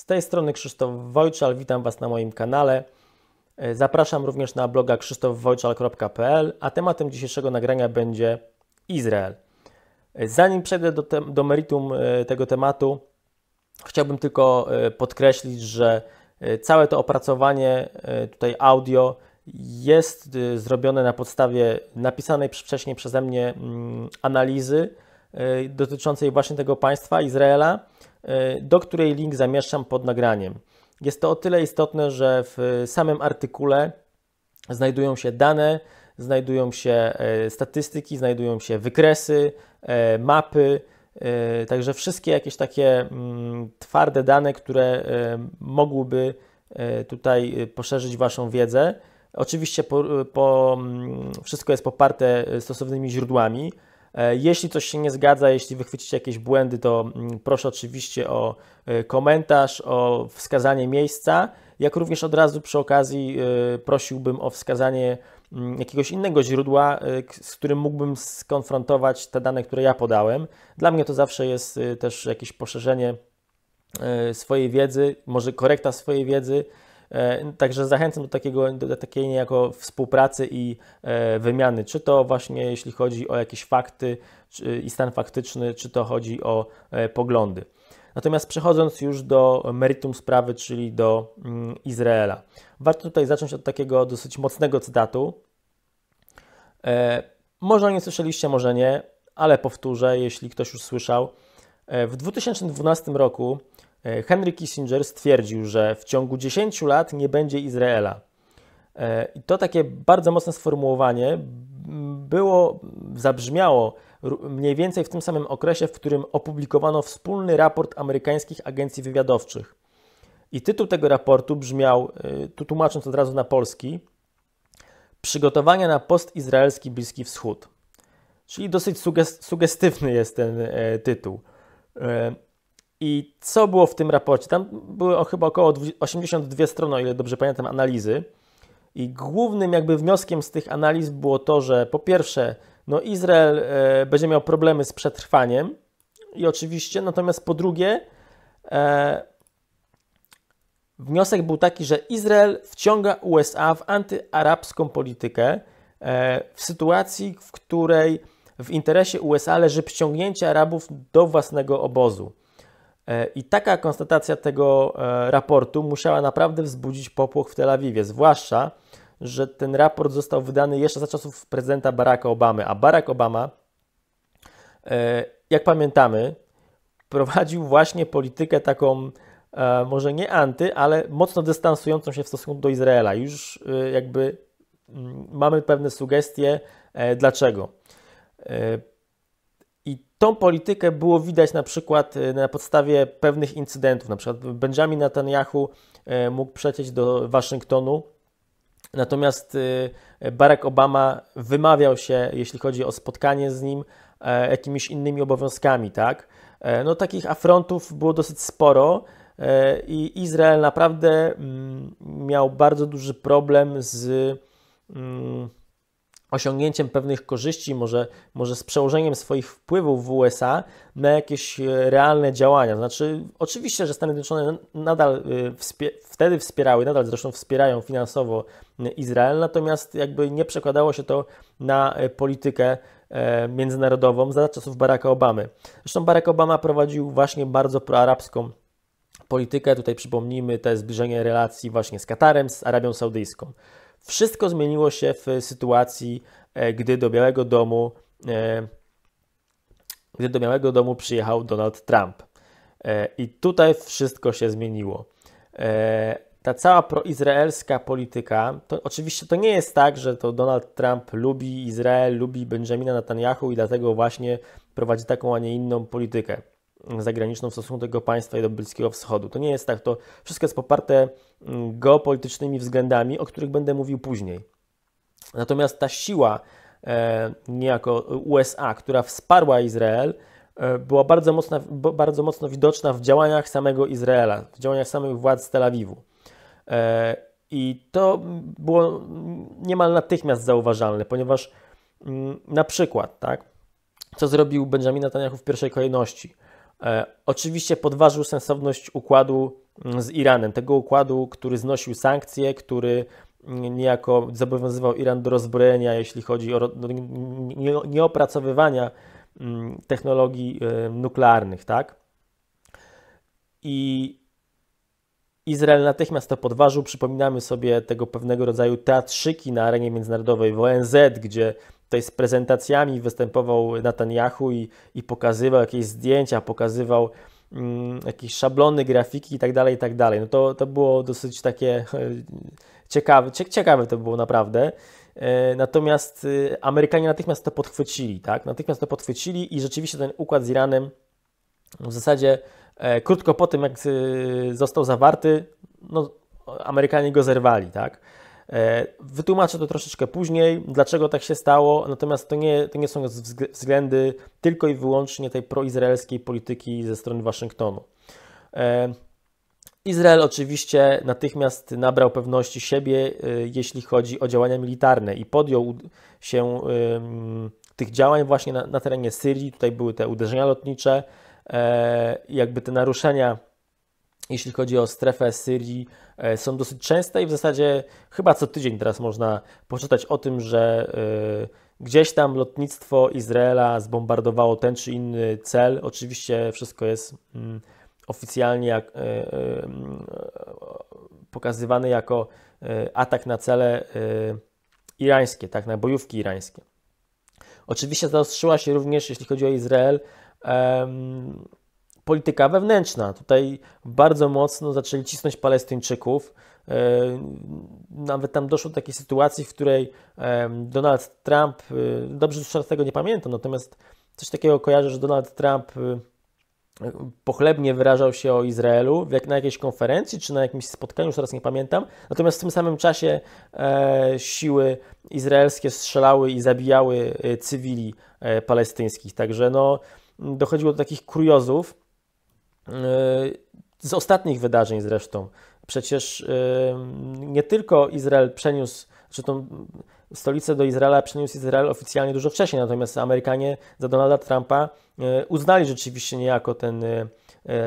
Z tej strony Krzysztof Wojczal, witam Was na moim kanale. E, zapraszam również na bloga krzysztofwojczal.pl, a tematem dzisiejszego nagrania będzie Izrael. E, zanim przejdę do, te, do meritum e, tego tematu, chciałbym tylko podkreślić, że całe to opracowanie tutaj audio jest zrobione na podstawie napisanej wcześniej przeze mnie mm, analizy dotyczącej właśnie tego państwa Izraela E, do której link zamieszczam pod nagraniem. Jest to o tyle istotne, że w samym artykule znajdują się dane, znajdują się e, statystyki, znajdują się wykresy, e, mapy, także wszystkie jakieś takie mm, twarde dane, które mogłyby tutaj poszerzyć Waszą wiedzę. Oczywiście po, po, mm, wszystko jest poparte stosownymi źródłami, E, jeśli coś się nie zgadza, jeśli wychwycicie jakieś błędy, to mm, proszę oczywiście o e, komentarz, o wskazanie miejsca, jak również od razu przy okazji e, prosiłbym o wskazanie mm, jakiegoś innego źródła, z którym mógłbym skonfrontować te dane, które ja podałem. Dla mnie to zawsze jest też jakieś poszerzenie swojej wiedzy, może korekta swojej wiedzy E, także zachęcam do, takiego, do takiej niejako współpracy i e, wymiany, czy to właśnie jeśli chodzi o jakieś fakty i stan faktyczny, czy to chodzi o e, poglądy. Natomiast przechodząc już do meritum sprawy, czyli do mm, Izraela. Warto tutaj zacząć od takiego dosyć mocnego cytatu. Może nie słyszeliście, może nie, ale powtórzę, jeśli ktoś już słyszał. W 2012 roku E, Henry Kissinger stwierdził, że w ciągu 10 lat nie będzie Izraela. E, I to takie bardzo mocne sformułowanie było, zabrzmiało mniej więcej w tym samym okresie, w którym opublikowano wspólny raport amerykańskich agencji wywiadowczych. I tytuł tego raportu brzmiał, e, tu tłumacząc od razu na polski, Przygotowania na postizraelski Bliski Wschód. Czyli dosyć sugestywny jest ten tytuł. I co było w tym raporcie? Tam były chyba około 82 strony, o ile dobrze pamiętam, analizy. I głównym jakby wnioskiem z tych analiz było to, że po pierwsze, no Izrael e, będzie miał problemy z przetrwaniem i oczywiście, natomiast po drugie, e, wniosek był taki, że Izrael wciąga USA w antyarabską politykę e, w sytuacji, w której w interesie USA leży przyciągnięcie Arabów do własnego obozu. E, I taka konstatacja tego e, raportu musiała naprawdę wzbudzić popłoch w Tel Awiwie, zwłaszcza, że ten raport został wydany jeszcze za czasów prezydenta Baracka Obamy, a Barack Obama, e, jak pamiętamy, prowadził właśnie politykę taką, może nie anty, ale mocno dystansującą się w stosunku do Izraela. Już jakby mm, mamy pewne sugestie, dlaczego. Tą politykę było widać na przykład e, na podstawie pewnych incydentów. Na przykład Benjamin Netanyahu e, mógł przecieć do Waszyngtonu, natomiast e, Barack Obama wymawiał się, jeśli chodzi o spotkanie z nim, jakimiś innymi obowiązkami. Tak? No, takich afrontów było dosyć sporo. I Izrael naprawdę mm, miał bardzo duży problem z mm, osiągnięciem pewnych korzyści, może, może z przełożeniem swoich wpływów w USA na jakieś e, realne działania. Znaczy, oczywiście, że Stany Zjednoczone nadal e, wspie wtedy wspierały, nadal zresztą wspierają finansowo e, Izrael, natomiast jakby nie przekładało się to na politykę międzynarodową za czasów Baracka Obamy. Zresztą Barack Obama prowadził właśnie bardzo proarabską politykę. Tutaj przypomnijmy te zbliżenie relacji właśnie z Katarem, z Arabią Saudyjską. Wszystko zmieniło się w sytuacji, e, gdy do Białego Domu, e, gdy do Białego Domu przyjechał Donald Trump. E, I tutaj wszystko się zmieniło. Ta cała proizraelska polityka, to oczywiście to nie jest tak, że to Donald Trump lubi Izrael, lubi Benjamina Netanyahu i dlatego właśnie prowadzi taką, a nie inną politykę zagraniczną w stosunku do tego państwa i do Bliskiego Wschodu. To nie jest tak, to wszystko jest poparte mm, geopolitycznymi względami, o których będę mówił później. Natomiast ta siła e, niejako USA, która wsparła Izrael, e, była bardzo mocno, bardzo mocno widoczna w działaniach samego Izraela, w działaniach samych władz Tel Awiwu. E, I to było niemal natychmiast zauważalne, ponieważ mm, na przykład, tak, co zrobił Benjamin Netanyahu w pierwszej kolejności – E, oczywiście podważył sensowność układu mm, z Iranem, tego układu, który znosił sankcje, który mm, niejako zobowiązywał Iran do rozbrojenia, jeśli chodzi o nieopracowywania mm, technologii e, nuklearnych, tak? I Izrael natychmiast to podważył. Przypominamy sobie tego pewnego rodzaju teatrzyki na arenie międzynarodowej w ONZ, gdzie tutaj z prezentacjami występował Netanyahu i, i pokazywał jakieś zdjęcia, pokazywał mm, jakieś szablony, grafiki itd., tak itd. Tak no to, to było dosyć takie e, ciekawe, ciekawe to było naprawdę. E, natomiast e, Amerykanie natychmiast to podchwycili, tak? Natychmiast to podchwycili i rzeczywiście ten układ z Iranem no w zasadzie krótko po tym, jak został zawarty, no, Amerykanie go zerwali, tak? E, wytłumaczę to troszeczkę później, dlaczego tak się stało, natomiast to nie, to nie są względy tylko i wyłącznie tej proizraelskiej polityki ze strony Waszyngtonu. E, Izrael oczywiście natychmiast nabrał pewności siebie, e, jeśli chodzi o działania militarne i podjął się tych działań właśnie na, na terenie Syrii. Tutaj były te uderzenia lotnicze, jakby te naruszenia jeśli chodzi o strefę Syrii, e, są dosyć częste i w zasadzie chyba co tydzień teraz można poczytać o tym, że e, gdzieś tam lotnictwo Izraela zbombardowało ten czy inny cel. Oczywiście wszystko jest mm, oficjalnie e, pokazywane jako atak na cele irańskie, tak, na bojówki irańskie. Oczywiście zaostrzyła się również, jeśli chodzi o Izrael, polityka wewnętrzna. Tutaj bardzo mocno zaczęli cisnąć Palestyńczyków. E, nawet tam doszło do takiej sytuacji, w której Donald Trump, e, dobrze już tego nie pamiętam, natomiast coś takiego kojarzę, że Donald Trump e, pochlebnie wyrażał się o Izraelu jak na jakiejś konferencji czy na jakimś spotkaniu, już teraz nie pamiętam. Natomiast w tym samym czasie siły izraelskie strzelały i zabijały cywili palestyńskich. Także no, dochodziło do takich kuriozów. E, z ostatnich wydarzeń zresztą. Przecież e, nie tylko Izrael przeniósł, czy tą stolicę do Izraela przeniósł Izrael oficjalnie dużo wcześniej, natomiast Amerykanie za Donalda Trumpa e, uznali rzeczywiście niejako ten,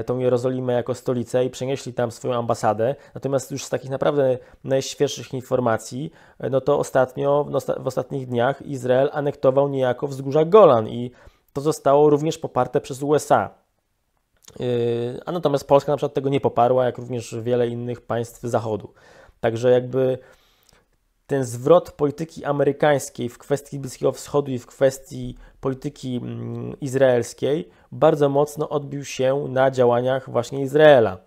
tą Jerozolimę jako stolicę i przenieśli tam swoją ambasadę. Natomiast już z takich naprawdę najświeższych informacji, no to ostatnio, w ostatnich dniach Izrael anektował niejako wzgórza Golan i to zostało również poparte przez USA. Yy, a natomiast Polska na przykład tego nie poparła, jak również wiele innych państw Zachodu. Także jakby ten zwrot polityki amerykańskiej w kwestii Bliskiego Wschodu i w kwestii polityki mm, izraelskiej bardzo mocno odbił się na działaniach właśnie Izraela,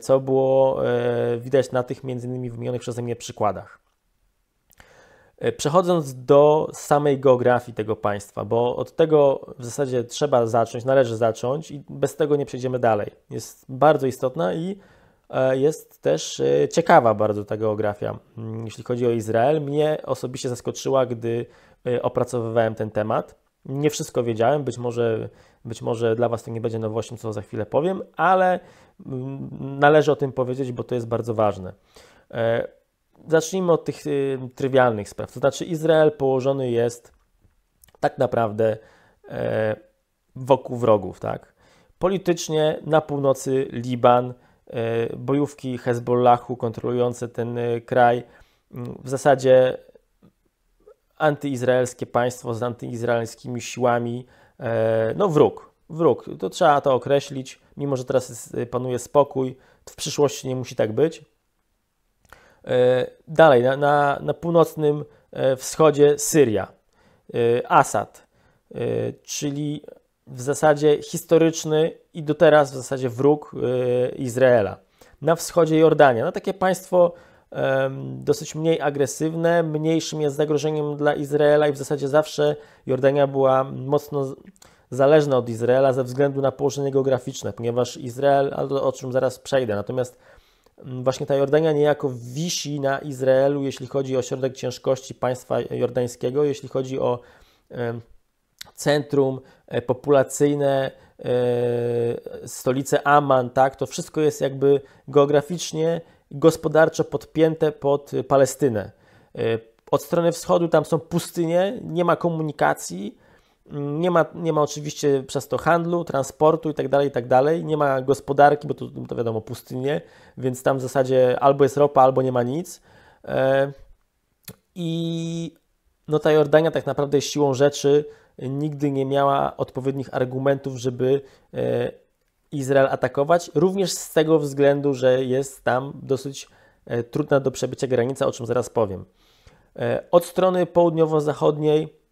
co było e, widać na tych między innymi wymienionych przeze mnie przykładach. E, przechodząc do samej geografii tego państwa, bo od tego w zasadzie trzeba zacząć, należy zacząć i bez tego nie przejdziemy dalej. Jest bardzo istotna i e, jest też e, ciekawa bardzo ta geografia. Mm, jeśli chodzi o Izrael, mnie osobiście zaskoczyła, gdy opracowywałem ten temat. Nie wszystko wiedziałem, być może, być może dla Was to nie będzie nowością, co za chwilę powiem, ale mm, należy o tym powiedzieć, bo to jest bardzo ważne zacznijmy od tych y, trywialnych spraw. To znaczy, Izrael położony jest tak naprawdę e, wokół wrogów, tak? Politycznie na północy Liban, e, bojówki Hezbollahu kontrolujące ten e, kraj, mm, w zasadzie antyizraelskie państwo z antyizraelskimi siłami, e, no wróg, wróg, to trzeba to określić, mimo że teraz y, panuje spokój, w przyszłości nie musi tak być E, dalej, na, na, na północnym e, wschodzie Syria, e, Asad, czyli w zasadzie historyczny i do teraz w zasadzie wróg Izraela. Na wschodzie Jordania, na no, takie państwo dosyć mniej agresywne, mniejszym jest zagrożeniem dla Izraela i w zasadzie zawsze Jordania była mocno zależna od Izraela ze względu na położenie geograficzne, ponieważ Izrael, ale o czym zaraz przejdę, natomiast Mm, właśnie ta Jordania niejako wisi na Izraelu, jeśli chodzi o środek ciężkości państwa jordańskiego, jeśli chodzi o centrum e, populacyjne, e, stolicę Amman, tak, to wszystko jest jakby geograficznie, gospodarczo podpięte pod Palestynę. E, od strony wschodu tam są pustynie, nie ma komunikacji, nie ma, nie ma oczywiście przez to handlu, transportu itd., tak itd. Tak nie ma gospodarki, bo to, to wiadomo, pustynie, więc tam w zasadzie albo jest ropa, albo nie ma nic. E, I no ta Jordania tak naprawdę siłą rzeczy nigdy nie miała odpowiednich argumentów, żeby e, Izrael atakować, również z tego względu, że jest tam dosyć e, trudna do przebycia granica, o czym zaraz powiem. Od strony południowo-zachodniej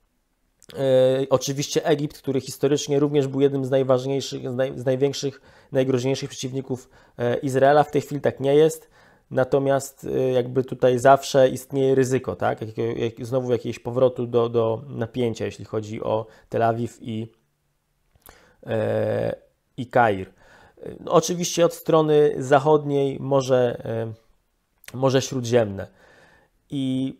E, oczywiście Egipt, który historycznie również był jednym z najważniejszych, z, naj, z największych, najgroźniejszych przeciwników e, Izraela, w tej chwili tak nie jest. Natomiast e, jakby tutaj zawsze istnieje ryzyko, tak? jak, znowu jakiegoś powrotu do, do napięcia, jeśli chodzi o Tel Awiw i, e, i Kair. No, oczywiście od strony zachodniej Morze, e, Śródziemne. I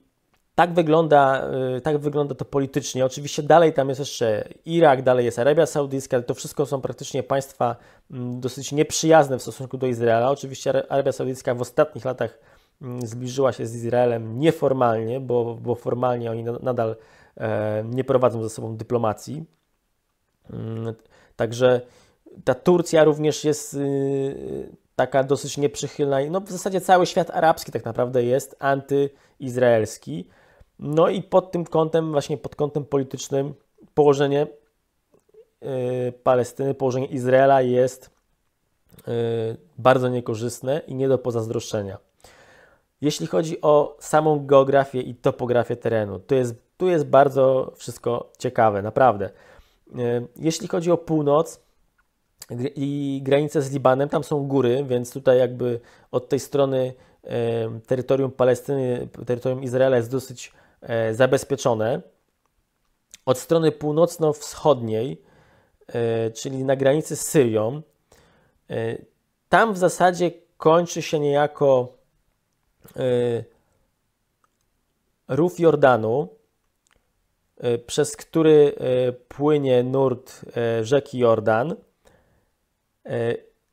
tak wygląda, y, tak wygląda to politycznie. Oczywiście dalej tam jest jeszcze Irak, dalej jest Arabia Saudyjska, ale to wszystko są praktycznie państwa mm, dosyć nieprzyjazne w stosunku do Izraela. Oczywiście Arabia Saudyjska w ostatnich latach mm, zbliżyła się z Izraelem nieformalnie, bo, bo formalnie oni nadal e, nie prowadzą ze sobą dyplomacji. Mm, także ta Turcja również jest y, taka dosyć nieprzychylna. No w zasadzie cały świat arabski tak naprawdę jest antyizraelski. No i pod tym kątem, właśnie pod kątem politycznym, położenie e, Palestyny, położenie Izraela jest e, bardzo niekorzystne i nie do pozazdroszczenia. Jeśli chodzi o samą geografię i topografię terenu, to jest, tu jest bardzo wszystko ciekawe, naprawdę. E, jeśli chodzi o północ i granicę z Libanem, tam są góry, więc tutaj jakby od tej strony terytorium Palestyny, terytorium Izraela jest dosyć E, zabezpieczone. Od strony północno-wschodniej, e, czyli na granicy z Syrią, e, tam w zasadzie kończy się niejako rów Jordanu, przez który płynie nurt rzeki Jordan.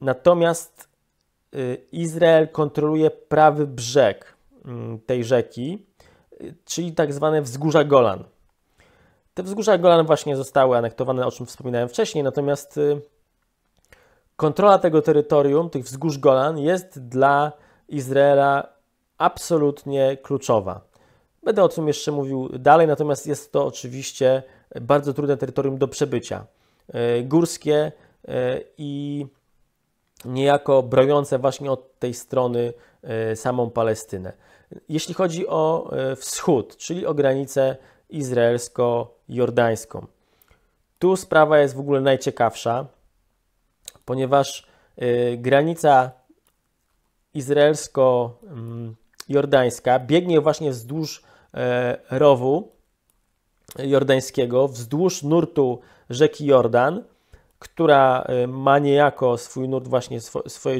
Natomiast Izrael kontroluje prawy brzeg mm, tej rzeki czyli tak zwane wzgórza Golan. Te wzgórza Golan właśnie zostały anektowane, o czym wspominałem wcześniej, natomiast y, kontrola tego terytorium, tych wzgórz Golan, jest dla Izraela absolutnie kluczowa. Będę o tym jeszcze mówił dalej, natomiast jest to oczywiście bardzo trudne terytorium do przebycia. Y, górskie y, i niejako brojące właśnie od tej strony samą Palestynę. Jeśli chodzi o e, wschód, czyli o granicę izraelsko-jordańską. Tu sprawa jest w ogóle najciekawsza, ponieważ e, granica izraelsko-jordańska biegnie właśnie wzdłuż e, rowu jordańskiego, wzdłuż nurtu rzeki Jordan, która ma niejako swój nurt właśnie, swoje,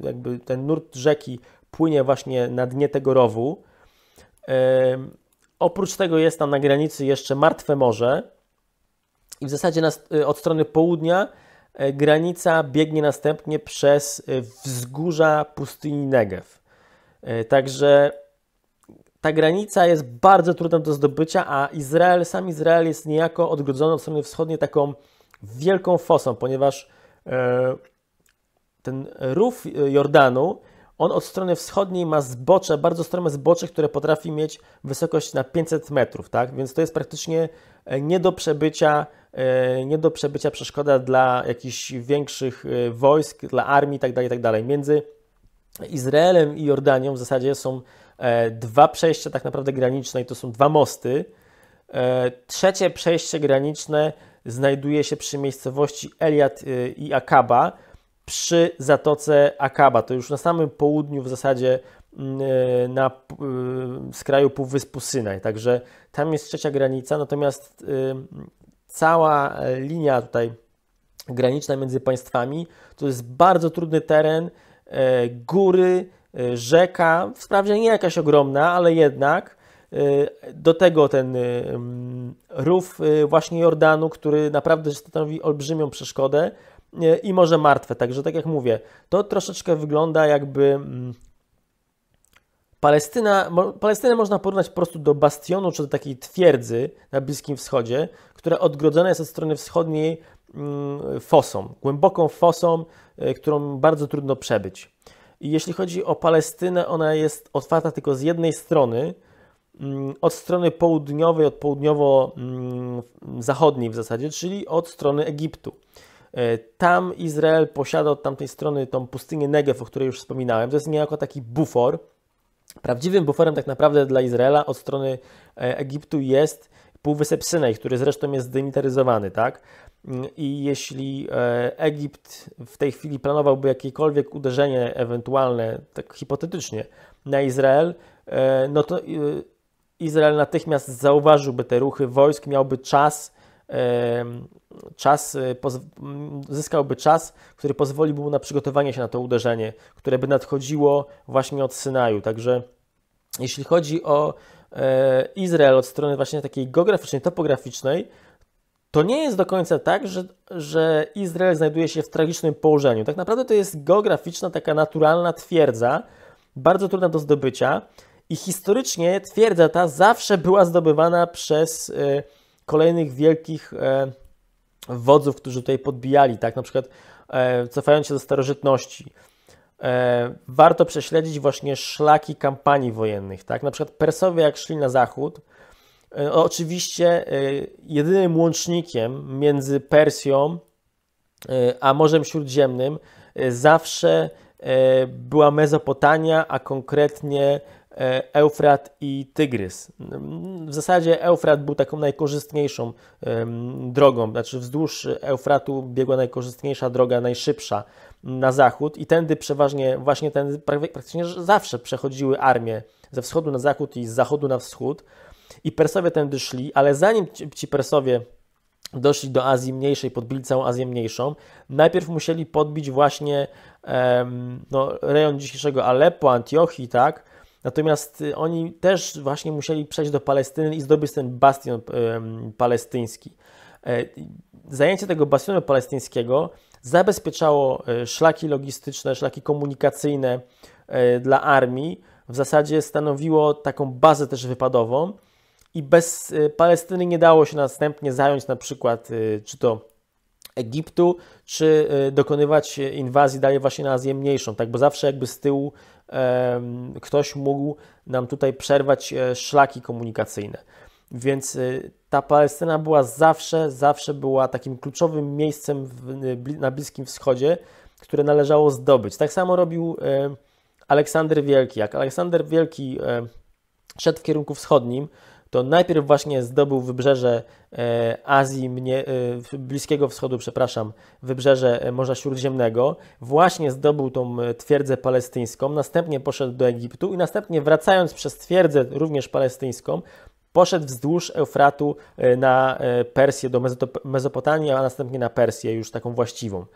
jakby ten nurt rzeki płynie właśnie na dnie tego rowu. oprócz tego jest tam na granicy jeszcze Martwe Morze i w zasadzie y, od strony południa e, granica biegnie następnie przez y, wzgórza pustyni Negev. E, także ta granica jest bardzo trudna do zdobycia, a Izrael, sam Izrael jest niejako odgrodzony od strony wschodniej taką wielką fosą, ponieważ e, ten rów y, Jordanu on od strony wschodniej ma zbocze, bardzo strome zbocze, które potrafi mieć wysokość na 500 metrów, tak? Więc to jest praktycznie e, nie do przebycia, e, nie do przebycia przeszkoda dla jakichś większych e, wojsk, dla armii itd., tak itd. Tak Między Izraelem i Jordanią w zasadzie są dwa przejścia tak naprawdę graniczne i to są dwa mosty. Trzecie przejście graniczne znajduje się przy miejscowości Eliat i Akaba, przy Zatoce Akaba. To już na samym południu w zasadzie mm, e, na skraju e, Półwyspu Synaj. Także tam jest trzecia granica, natomiast e, cała linia tutaj graniczna między państwami to jest bardzo trudny teren, góry, rzeka, wprawdzie nie jakaś ogromna, ale jednak. Do tego ten rów właśnie Jordanu, który naprawdę stanowi olbrzymią przeszkodę i może Martwe. Także tak jak mówię, to troszeczkę wygląda jakby... Mm, Palestyna, Palestynę można porównać po prostu do bastionu czy do takiej twierdzy na Bliskim Wschodzie, która odgrodzona jest od strony wschodniej mm, fosą, głęboką fosą, e, którą bardzo trudno przebyć. I jeśli chodzi o Palestynę, ona jest otwarta tylko z jednej strony, mm, od strony południowej, od południowo-zachodniej w zasadzie, czyli od strony Egiptu. E, tam Izrael posiada od tamtej strony tą pustynię Negev, o której już wspominałem. To jest niejako taki bufor. Prawdziwym buforem tak naprawdę dla Izraela od strony e, Egiptu jest Półwysep Synej, który zresztą jest zdemilitaryzowany, tak? Mm, I jeśli e, Egipt w tej chwili planowałby jakiekolwiek uderzenie ewentualne, tak hipotetycznie, na Izrael, no to Izrael natychmiast zauważyłby te ruchy wojsk, miałby czas czas, y, zyskałby czas, który pozwoliłby mu na przygotowanie się na to uderzenie, które by nadchodziło właśnie od Synaju. Także jeśli chodzi o e, Izrael od strony właśnie takiej geograficznej, topograficznej, to nie jest do końca tak, że, że Izrael znajduje się w tragicznym położeniu. Tak naprawdę to jest geograficzna, taka naturalna twierdza, bardzo trudna do zdobycia. I historycznie twierdza ta zawsze była zdobywana przez e, kolejnych wielkich e, wodzów, którzy tutaj podbijali, tak? Na przykład e, cofając się do starożytności, e, warto prześledzić właśnie szlaki kampanii wojennych, tak? Na przykład Persowie, jak szli na zachód, oczywiście jedynym łącznikiem między Persją a Morzem Śródziemnym zawsze była Mezopotamia, a konkretnie E, Eufrat i Tygrys. W zasadzie Eufrat był taką najkorzystniejszą drogą, znaczy wzdłuż Eufratu biegła najkorzystniejsza droga, najszybsza na zachód i tędy przeważnie, właśnie tędy praktycznie zawsze przechodziły armie ze wschodu na zachód i z zachodu na wschód i Persowie tędy szli, ale zanim ci Persowie doszli do Azji Mniejszej, podbili całą Azję Mniejszą, najpierw musieli podbić właśnie no, rejon dzisiejszego Aleppo, Antiochii, tak, Natomiast y, oni też właśnie musieli przejść do Palestyny i zdobyć ten bastion y, palestyński. E, zajęcie tego bastionu palestyńskiego zabezpieczało y, szlaki logistyczne, szlaki komunikacyjne e, dla armii. W zasadzie stanowiło taką bazę też wypadową i bez Palestyny nie dało się następnie zająć na przykład czy to Egiptu, czy dokonywać e, inwazji dalej właśnie na Azję Mniejszą, tak? Bo zawsze jakby z tyłu ktoś mógł nam tutaj przerwać e, szlaki komunikacyjne. Więc e, ta Palestyna była zawsze, zawsze była takim kluczowym miejscem w, e, na Bliskim Wschodzie, które należało zdobyć. Tak samo robił Aleksander Wielki. Jak Aleksander Wielki szedł w kierunku wschodnim, to najpierw właśnie zdobył wybrzeże e, Azji, mnie, e, Bliskiego Wschodu, przepraszam, wybrzeże e, Morza Śródziemnego, właśnie zdobył tą twierdzę palestyńską, następnie poszedł do Egiptu i następnie wracając przez twierdzę również palestyńską, poszedł wzdłuż Eufratu na Persję, do Mezopotamii, a następnie na Persję, już taką właściwą.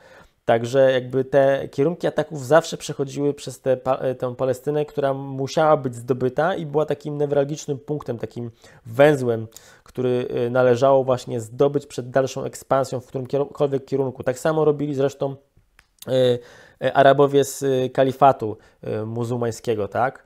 Także jakby te kierunki ataków zawsze przechodziły przez tę e, Palestynę, która musiała być zdobyta i była takim newralgicznym punktem, takim węzłem, który e, należało właśnie zdobyć przed dalszą ekspansją w którymkolwiek kierunku. Tak samo robili zresztą e, Arabowie z kalifatu muzułmańskiego, tak?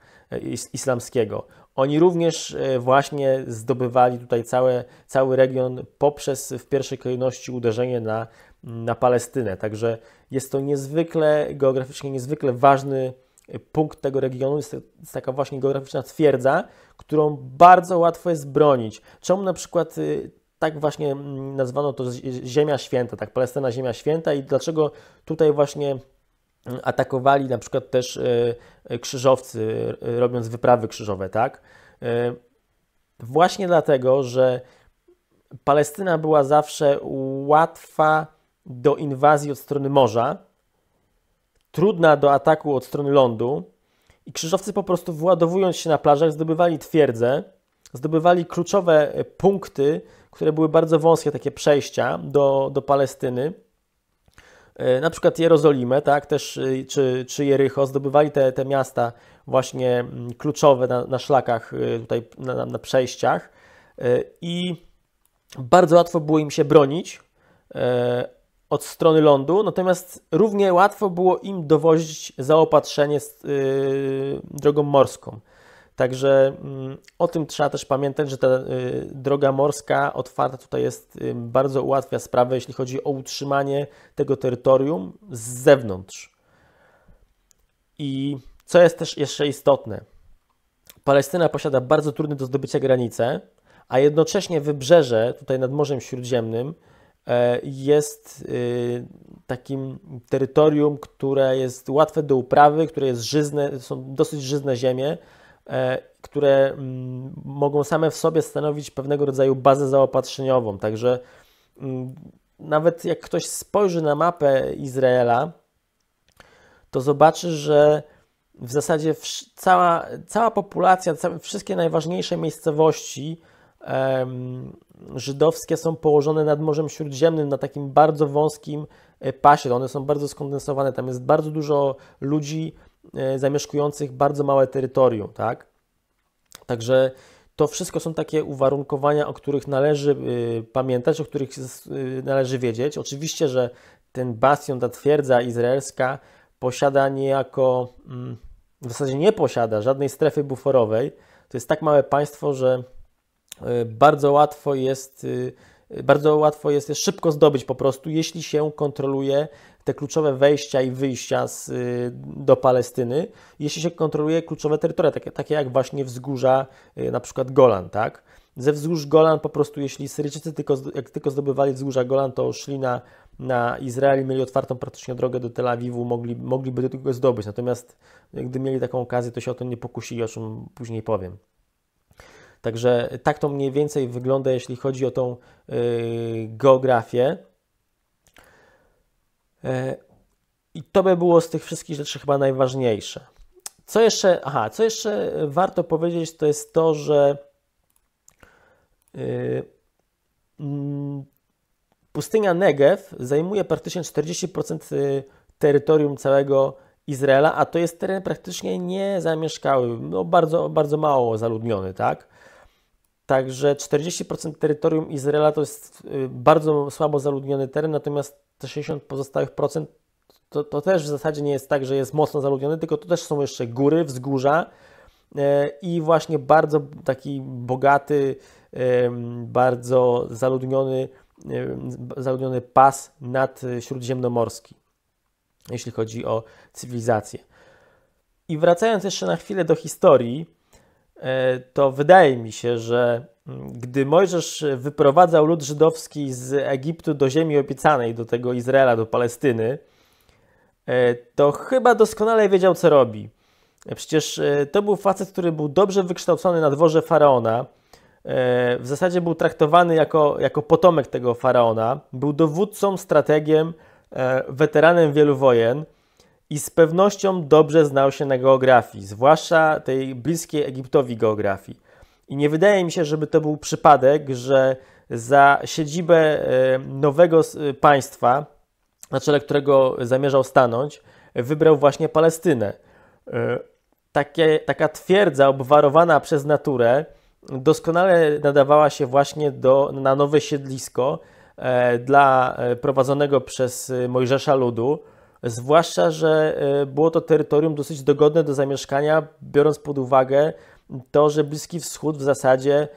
Islamskiego. Oni również właśnie zdobywali tutaj całe, cały region poprzez w pierwszej kolejności uderzenie na na Palestynę. Także jest to niezwykle geograficznie niezwykle ważny e, punkt tego regionu. Jest, jest taka właśnie geograficzna twierdza, którą bardzo łatwo jest bronić. Czemu na przykład y, tak właśnie mm, nazwano to Ziemia Święta, tak Palestyna Ziemia Święta i dlaczego tutaj właśnie mm, atakowali na przykład też e, e, krzyżowcy, robiąc wyprawy krzyżowe, tak? Właśnie dlatego, że Palestyna była zawsze łatwa do inwazji od strony morza, trudna do ataku od strony lądu i krzyżowcy po prostu wyładowując się na plażach zdobywali twierdze, zdobywali kluczowe e, punkty, które były bardzo wąskie, takie przejścia do, do Palestyny, e, na przykład Jerozolimę, tak, też, e, czy, czy Jericho, zdobywali te, te miasta właśnie mm, kluczowe na, na szlakach, tutaj na, na przejściach i bardzo łatwo było im się bronić, od strony lądu, natomiast równie łatwo było im dowozić zaopatrzenie z, yy, drogą morską. Także mm, o tym trzeba też pamiętać, że ta y, droga morska otwarta tutaj jest y, bardzo ułatwia sprawę, jeśli chodzi o utrzymanie tego terytorium z zewnątrz. I co jest też jeszcze istotne, Palestyna posiada bardzo trudne do zdobycia granice, a jednocześnie wybrzeże tutaj nad Morzem Śródziemnym E, jest y, takim terytorium, które jest łatwe do uprawy, które jest żyzne, są dosyć żyzne ziemie, e, które mm, mogą same w sobie stanowić pewnego rodzaju bazę zaopatrzeniową. Także mm, nawet jak ktoś spojrzy na mapę Izraela, to zobaczy, że w zasadzie cała, cała populacja, wszystkie najważniejsze miejscowości żydowskie są położone nad Morzem Śródziemnym na takim bardzo wąskim e, pasie. One są bardzo skondensowane. Tam jest bardzo dużo ludzi e, zamieszkujących bardzo małe terytorium, tak? Także to wszystko są takie uwarunkowania, o których należy e, pamiętać, o których należy wiedzieć. Oczywiście, że ten bastion, ta twierdza izraelska posiada niejako, mm, w zasadzie nie posiada żadnej strefy buforowej. To jest tak małe państwo, że Y, bardzo łatwo jest, y, y, bardzo łatwo jest szybko zdobyć po prostu, jeśli się kontroluje te kluczowe wejścia i wyjścia z, do Palestyny, jeśli się kontroluje kluczowe terytoria, takie, takie jak właśnie wzgórza, na przykład Golan, tak? Ze wzgórz Golan po prostu, jeśli Syryjczycy tylko, jak tylko zdobywali wzgórza Golan, to szli na, na Izrael mieli otwartą praktycznie drogę do Tel Awiwu, mogli, mogliby do tego zdobyć. Natomiast gdy mieli taką okazję, to się o to nie pokusili, o czym później powiem. Także tak to mniej więcej wygląda, jeśli chodzi o tą yy, geografię. E, I to by było z tych wszystkich rzeczy chyba najważniejsze. Co jeszcze, aha, co jeszcze warto powiedzieć, to jest to, że y, mm, pustynia Negev zajmuje praktycznie 40% y, terytorium całego Izraela, a to jest teren praktycznie niezamieszkały, no bardzo, bardzo mało zaludniony, tak? Także 40% terytorium Izraela to jest y, bardzo słabo zaludniony teren, natomiast te 60 pozostałych procent to, to też w zasadzie nie jest tak, że jest mocno zaludniony, tylko to też są jeszcze góry, wzgórza e, i właśnie bardzo taki bogaty, bardzo zaludniony, zaludniony pas nad śródziemnomorski, jeśli chodzi o cywilizację. I wracając jeszcze na chwilę do historii, E, to wydaje mi się, że mm, gdy Mojżesz wyprowadzał lud żydowski z Egiptu do ziemi obiecanej, do tego Izraela, do Palestyny, e, to chyba doskonale wiedział, co robi. E, przecież to był facet, który był dobrze wykształcony na dworze faraona. W zasadzie był traktowany jako, jako potomek tego faraona. Był dowódcą, strategiem, weteranem wielu wojen i z pewnością dobrze znał się na geografii, zwłaszcza tej bliskiej Egiptowi geografii. I nie wydaje mi się, żeby to był przypadek, że za siedzibę e, nowego e, państwa, na czele którego zamierzał stanąć, wybrał właśnie Palestynę. E, takie, taka twierdza obwarowana przez naturę doskonale nadawała się właśnie do, na nowe siedlisko dla prowadzonego przez Mojżesza ludu. Zwłaszcza, że e, było to terytorium dosyć dogodne do zamieszkania, biorąc pod uwagę to, że Bliski Wschód w zasadzie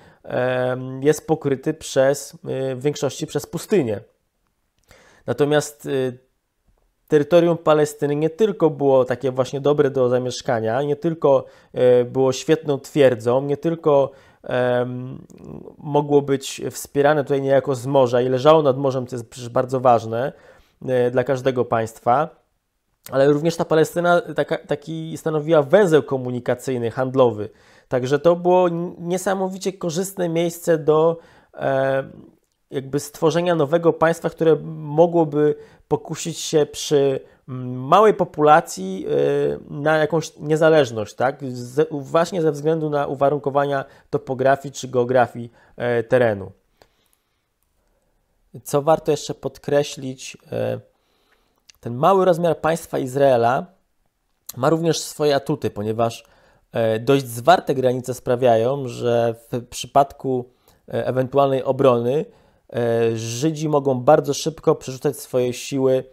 jest pokryty przez, e, w większości przez pustynię. Natomiast e, terytorium Palestyny nie tylko było takie właśnie dobre do zamieszkania, nie tylko było świetną twierdzą, nie tylko mogło być wspierane tutaj niejako z morza i leżało nad morzem, co jest przecież bardzo ważne, E, dla każdego państwa. Ale również ta Palestyna taka, taki stanowiła węzeł komunikacyjny, handlowy. Także to było niesamowicie korzystne miejsce do e, jakby stworzenia nowego państwa, które mogłoby pokusić się przy małej populacji e, na jakąś niezależność, tak? właśnie ze względu na uwarunkowania topografii czy geografii e, terenu. Co warto jeszcze podkreślić, e, ten mały rozmiar państwa Izraela ma również swoje atuty, ponieważ e, dość zwarte granice sprawiają, że w przypadku e, ewentualnej obrony Żydzi mogą bardzo szybko przerzucać swoje siły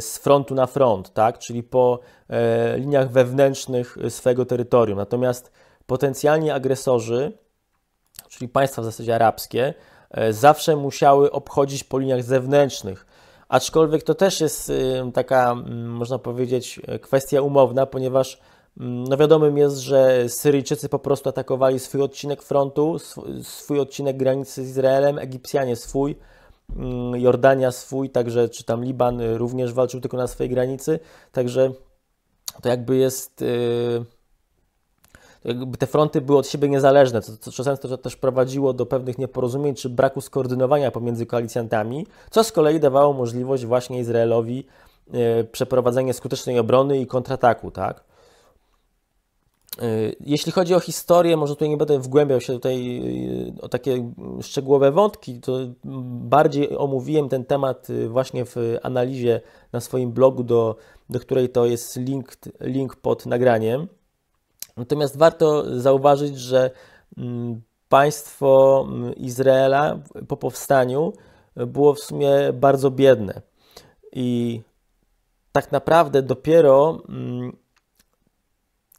z frontu na front, tak? czyli po liniach wewnętrznych swojego terytorium. Natomiast potencjalni agresorzy, czyli państwa w zasadzie arabskie, E, zawsze musiały obchodzić po liniach zewnętrznych. Aczkolwiek to też jest y, taka, można powiedzieć, e, kwestia umowna, ponieważ no wiadomym jest, że Syryjczycy po prostu atakowali swój odcinek frontu, swój odcinek granicy z Izraelem, Egipcjanie swój, Jordania swój, także czy tam Liban również walczył tylko na swojej granicy, także to jakby jest. Yy jakby te fronty były od siebie niezależne, co, co czasem też prowadziło do pewnych nieporozumień czy braku skoordynowania pomiędzy koalicjantami, co z kolei dawało możliwość właśnie Izraelowi e, przeprowadzenia skutecznej obrony i kontrataku, tak? E, jeśli chodzi o historię, może tutaj nie będę wgłębiał się tutaj e, o takie szczegółowe wątki, to bardziej omówiłem ten temat właśnie w analizie na swoim blogu, do, do której to jest link, link pod nagraniem. Natomiast warto zauważyć, że mm, państwo mm, Izraela po powstaniu było w sumie bardzo biedne. I tak naprawdę dopiero mm,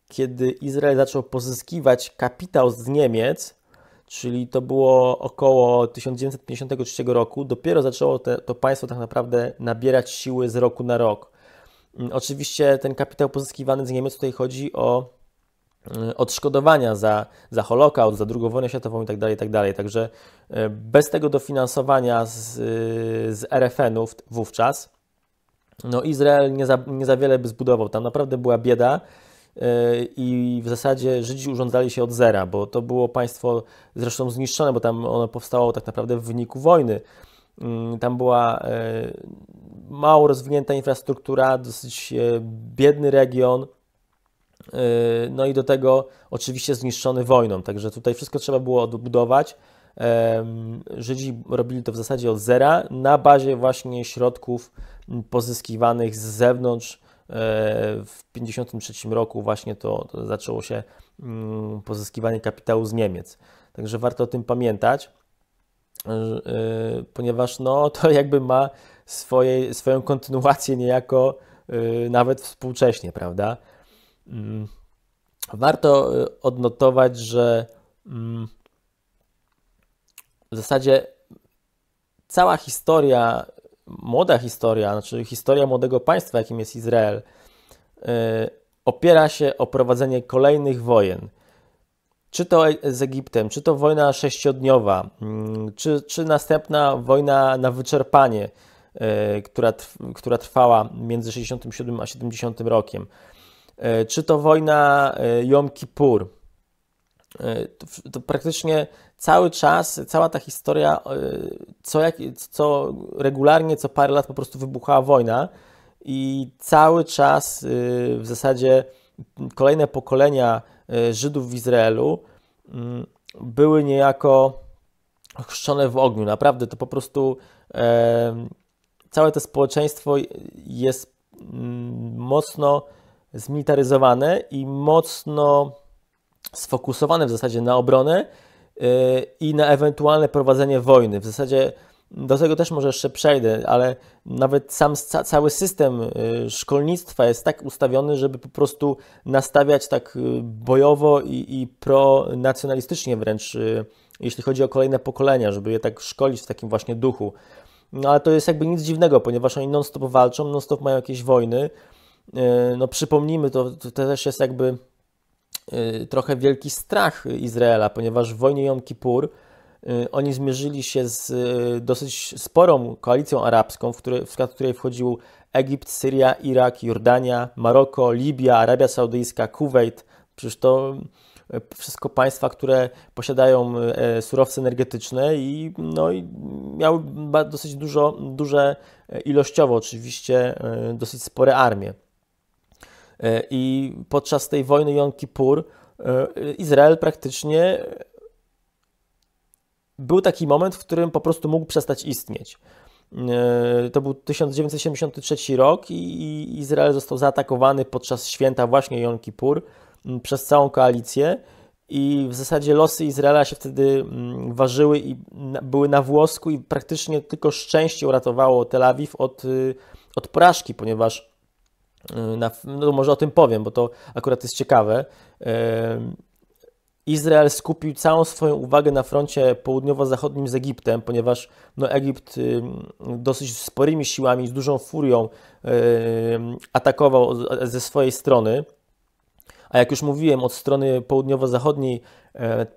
kiedy Izrael zaczął pozyskiwać kapitał z Niemiec, czyli to było około 1953 roku, dopiero zaczęło te, to państwo tak naprawdę nabierać siły z roku na rok. Oczywiście ten kapitał pozyskiwany z Niemiec, tutaj chodzi o E, odszkodowania za, za Holokaust, za II wojnę światową itd., tak itd. Tak Także e, bez tego dofinansowania z, e, z RFN-u wówczas, no Izrael nie za, nie za wiele by zbudował. Tam naprawdę była bieda i w zasadzie Żydzi urządzali się od zera, bo to było państwo zresztą zniszczone, bo tam ono powstało tak naprawdę w wyniku wojny. Mm, tam była mało rozwinięta infrastruktura, dosyć biedny region, Yy, no i do tego oczywiście zniszczony wojną, także tutaj wszystko trzeba było odbudować. Żydzi robili to w zasadzie od zera na bazie właśnie środków pozyskiwanych z zewnątrz. Yy, w 1953 roku właśnie to, to zaczęło się mm, pozyskiwanie kapitału z Niemiec. Także warto o tym pamiętać, yy, ponieważ no, to jakby ma swoje, swoją kontynuację niejako nawet współcześnie, prawda? Mm. warto y, odnotować, że mm, w zasadzie cała historia, młoda historia, znaczy historia młodego państwa, jakim jest Izrael, y, opiera się o prowadzenie kolejnych wojen. Czy to e, z Egiptem, czy to wojna sześciodniowa, mm, czy, czy następna wojna na wyczerpanie, y, która, która trwała między 67 a 70 rokiem. E, czy to wojna Jom e, Kippur. E, to praktycznie cały czas, cała ta historia, co, jak, co regularnie, co parę lat po prostu wybuchała wojna i cały czas w zasadzie kolejne pokolenia Żydów w Izraelu mm, były niejako chrzczone w ogniu. Naprawdę to po prostu całe to społeczeństwo jest mm, mocno zmilitaryzowane i mocno sfokusowane w zasadzie na obronę y, i na ewentualne prowadzenie wojny. W zasadzie do tego też może jeszcze przejdę, ale nawet sam cały system y, szkolnictwa jest tak ustawiony, żeby po prostu nastawiać tak y, bojowo i, i pronacjonalistycznie wręcz, jeśli chodzi o kolejne pokolenia, żeby je tak szkolić w takim właśnie duchu. No ale to jest jakby nic dziwnego, ponieważ oni non-stop walczą, non-stop mają jakieś wojny, E, no przypomnijmy, to, to też jest jakby e, trochę wielki strach Izraela, ponieważ w wojnie Jom Kippur e, oni zmierzyli się z dosyć sporą koalicją arabską, w, której, w skład której wchodził Egipt, Syria, Irak, Jordania, Maroko, Libia, Arabia Saudyjska, Kuwait. Przecież to wszystko państwa, które posiadają surowce energetyczne i, no, i miały dosyć dużo, duże ilościowo oczywiście dosyć spore armie. E, I podczas tej wojny Jom Kippur e, Izrael praktycznie był taki moment, w którym po prostu mógł przestać istnieć. E, to był 1973 rok i Izrael został zaatakowany podczas święta właśnie Jom Kippur przez całą koalicję i w zasadzie losy Izraela się wtedy ważyły i były na włosku i praktycznie tylko szczęście uratowało Tel Awiw od, y, od porażki, ponieważ Y, na, no może o tym powiem, bo to akurat jest ciekawe. Y, Izrael skupił całą swoją uwagę na froncie południowo-zachodnim z Egiptem, ponieważ no, Egipt y, dosyć sporymi siłami, z dużą furią atakował ze swojej strony. A jak już mówiłem, od strony południowo-zachodniej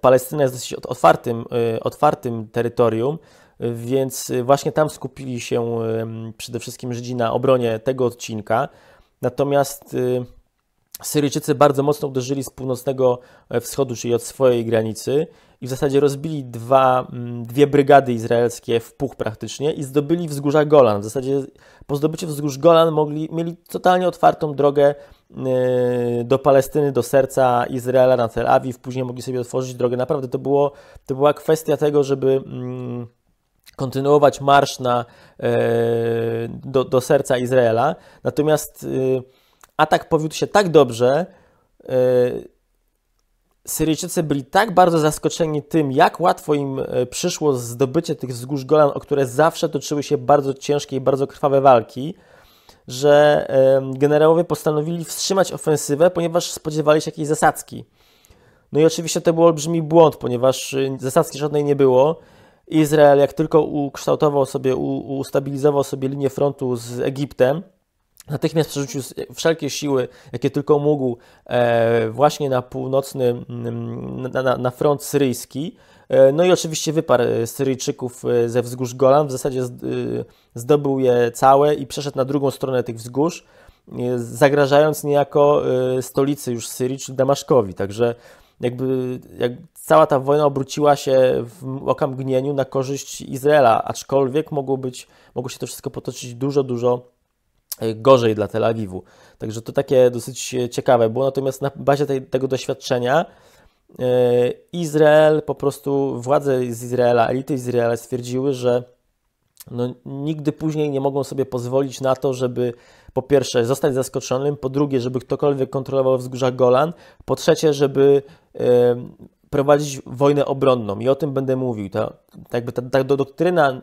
Palestyna jest dosyć otwartym, otwartym terytorium, więc właśnie tam skupili się przede wszystkim Żydzi na obronie tego odcinka. Natomiast y, Syryjczycy bardzo mocno uderzyli z północnego e, wschodu, czyli od swojej granicy, i w zasadzie rozbili dwa, mm, dwie brygady izraelskie w puch praktycznie i zdobyli wzgórza Golan. W zasadzie po zdobyciu wzgórz Golan mogli, mieli totalnie otwartą drogę y, do Palestyny, do serca Izraela, na Tel Awiw. Później mogli sobie otworzyć drogę. Naprawdę to, było, to była kwestia tego, żeby. Mm, kontynuować marsz na, e, do, do serca Izraela. Natomiast e, atak powiódł się tak dobrze, e, Syryjczycy byli tak bardzo zaskoczeni tym, jak łatwo im przyszło zdobycie tych wzgórz Golan, o które zawsze toczyły się bardzo ciężkie i bardzo krwawe walki, że generałowie postanowili wstrzymać ofensywę, ponieważ spodziewali się jakiejś zasadzki. No i oczywiście to był olbrzymi błąd, ponieważ zasadzki żadnej nie było. Izrael, jak tylko ukształtował sobie, ustabilizował sobie linię frontu z Egiptem, Natychmiast przerzucił wszelkie siły, jakie tylko mógł, e, właśnie na północny, na, front syryjski. E, no i oczywiście wyparł Syryjczyków e, ze wzgórz Golan, w zasadzie zdobył je całe i przeszedł na drugą stronę tych wzgórz, zagrażając niejako stolicy już Syrii, czyli Damaszkowi. Także jakby jak cała ta wojna obróciła się w okamgnieniu na korzyść Izraela, aczkolwiek mogło, być, mogło się to wszystko potoczyć dużo, dużo e, gorzej dla Tel Awiwu. Także to takie dosyć e, ciekawe było. Natomiast na bazie tej, tego doświadczenia e, Izrael, po prostu władze z Izraela, elity Izraela stwierdziły, że no, nigdy później nie mogą sobie pozwolić na to, żeby po pierwsze zostać zaskoczonym, po drugie, żeby ktokolwiek kontrolował wzgórza Golan, po trzecie, żeby prowadzić wojnę obronną i o tym będę mówił. To ta, jakby ta, ta doktryna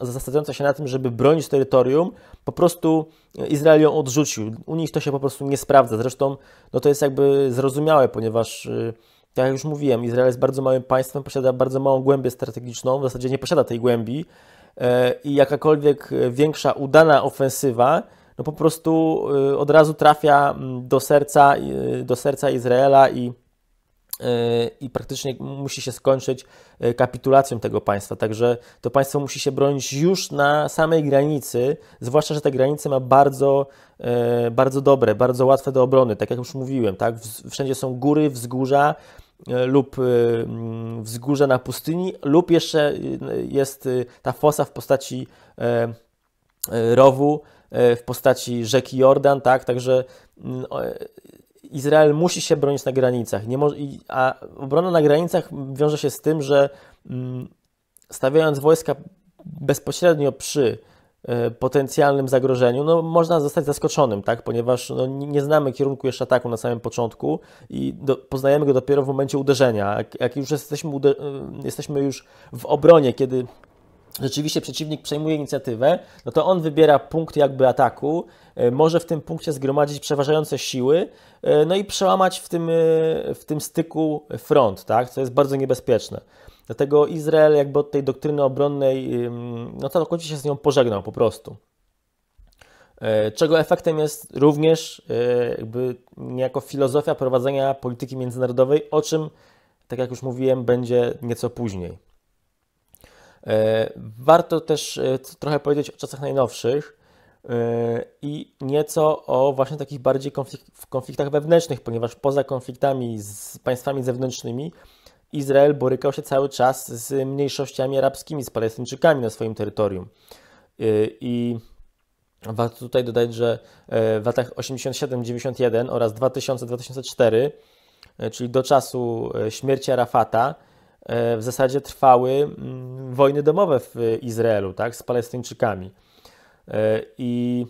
zasadzająca się na tym, żeby bronić terytorium, po prostu Izrael ją odrzucił. U nich to się po prostu nie sprawdza. Zresztą no, to jest jakby zrozumiałe, ponieważ y, tak jak już mówiłem, Izrael jest bardzo małym państwem, posiada bardzo małą głębię strategiczną, w zasadzie nie posiada tej głębi, E, i jakakolwiek e, większa udana ofensywa, no po prostu e, od razu trafia mm, do serca, do serca Izraela i, i praktycznie musi się skończyć kapitulacją tego państwa. Także to państwo musi się bronić już na samej granicy, zwłaszcza, że ta granica ma bardzo, bardzo dobre, bardzo łatwe do obrony, tak jak już mówiłem. Tak? Wszędzie są góry, wzgórza, E, lub e, mm, wzgórze na pustyni, lub jeszcze e, jest ta fosa w postaci rowu, w postaci rzeki Jordan, tak, także mm, Izrael musi się bronić na granicach, nie może, a obrona na granicach wiąże się z tym, że mm, stawiając wojska bezpośrednio przy E, potencjalnym zagrożeniu, no, można zostać zaskoczonym, tak? ponieważ no, nie znamy kierunku jeszcze ataku na samym początku i do, poznajemy go dopiero w momencie uderzenia. Jak, już jesteśmy, e, jesteśmy już w obronie, kiedy rzeczywiście przeciwnik przejmuje inicjatywę, no to on wybiera punkt jakby ataku, e, może w tym punkcie zgromadzić przeważające siły, no i przełamać w tym, w tym styku front, tak? co jest bardzo niebezpieczne. Dlatego Izrael jakby od tej doktryny obronnej, no całkowicie się z nią pożegnał po prostu. E, czego efektem jest również e, jakby niejako filozofia prowadzenia polityki międzynarodowej, o czym, tak jak już mówiłem, będzie nieco później. E, warto też trochę powiedzieć o czasach najnowszych i nieco o właśnie takich bardziej konfliktach wewnętrznych, ponieważ poza konfliktami z państwami zewnętrznymi Izrael borykał się cały czas z mniejszościami arabskimi, z Palestyńczykami na swoim terytorium. Y, I warto tutaj dodać, że e, w latach 87-91 oraz 2000-2004, e, czyli do czasu e, śmierci Arafata, w zasadzie trwały wojny domowe w Izraelu tak, z Palestyńczykami. I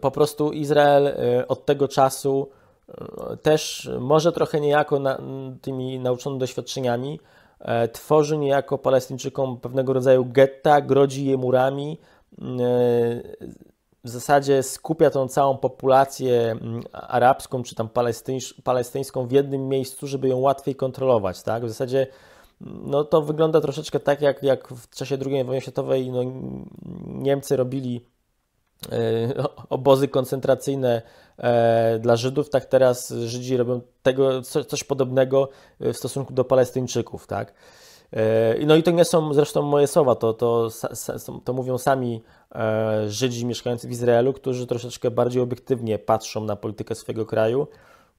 po prostu Izrael od tego czasu też może trochę niejako na, tymi nauczonymi doświadczeniami e, tworzy niejako Palestyńczykom pewnego rodzaju getta, grodzi je murami. E, w zasadzie skupia tą całą populację mm, arabską czy tam palestyńs palestyńską w jednym miejscu, żeby ją łatwiej kontrolować. Tak? W zasadzie mm, no, to wygląda troszeczkę tak, jak, jak w czasie II wojny światowej no, Niemcy robili E, obozy koncentracyjne e, dla Żydów, tak teraz Żydzi robią tego, coś podobnego e, w stosunku do Palestyńczyków, tak. No i to nie są zresztą moje słowa, to, to, to mówią sami Żydzi mieszkający w Izraelu, którzy troszeczkę bardziej obiektywnie patrzą na politykę swojego kraju,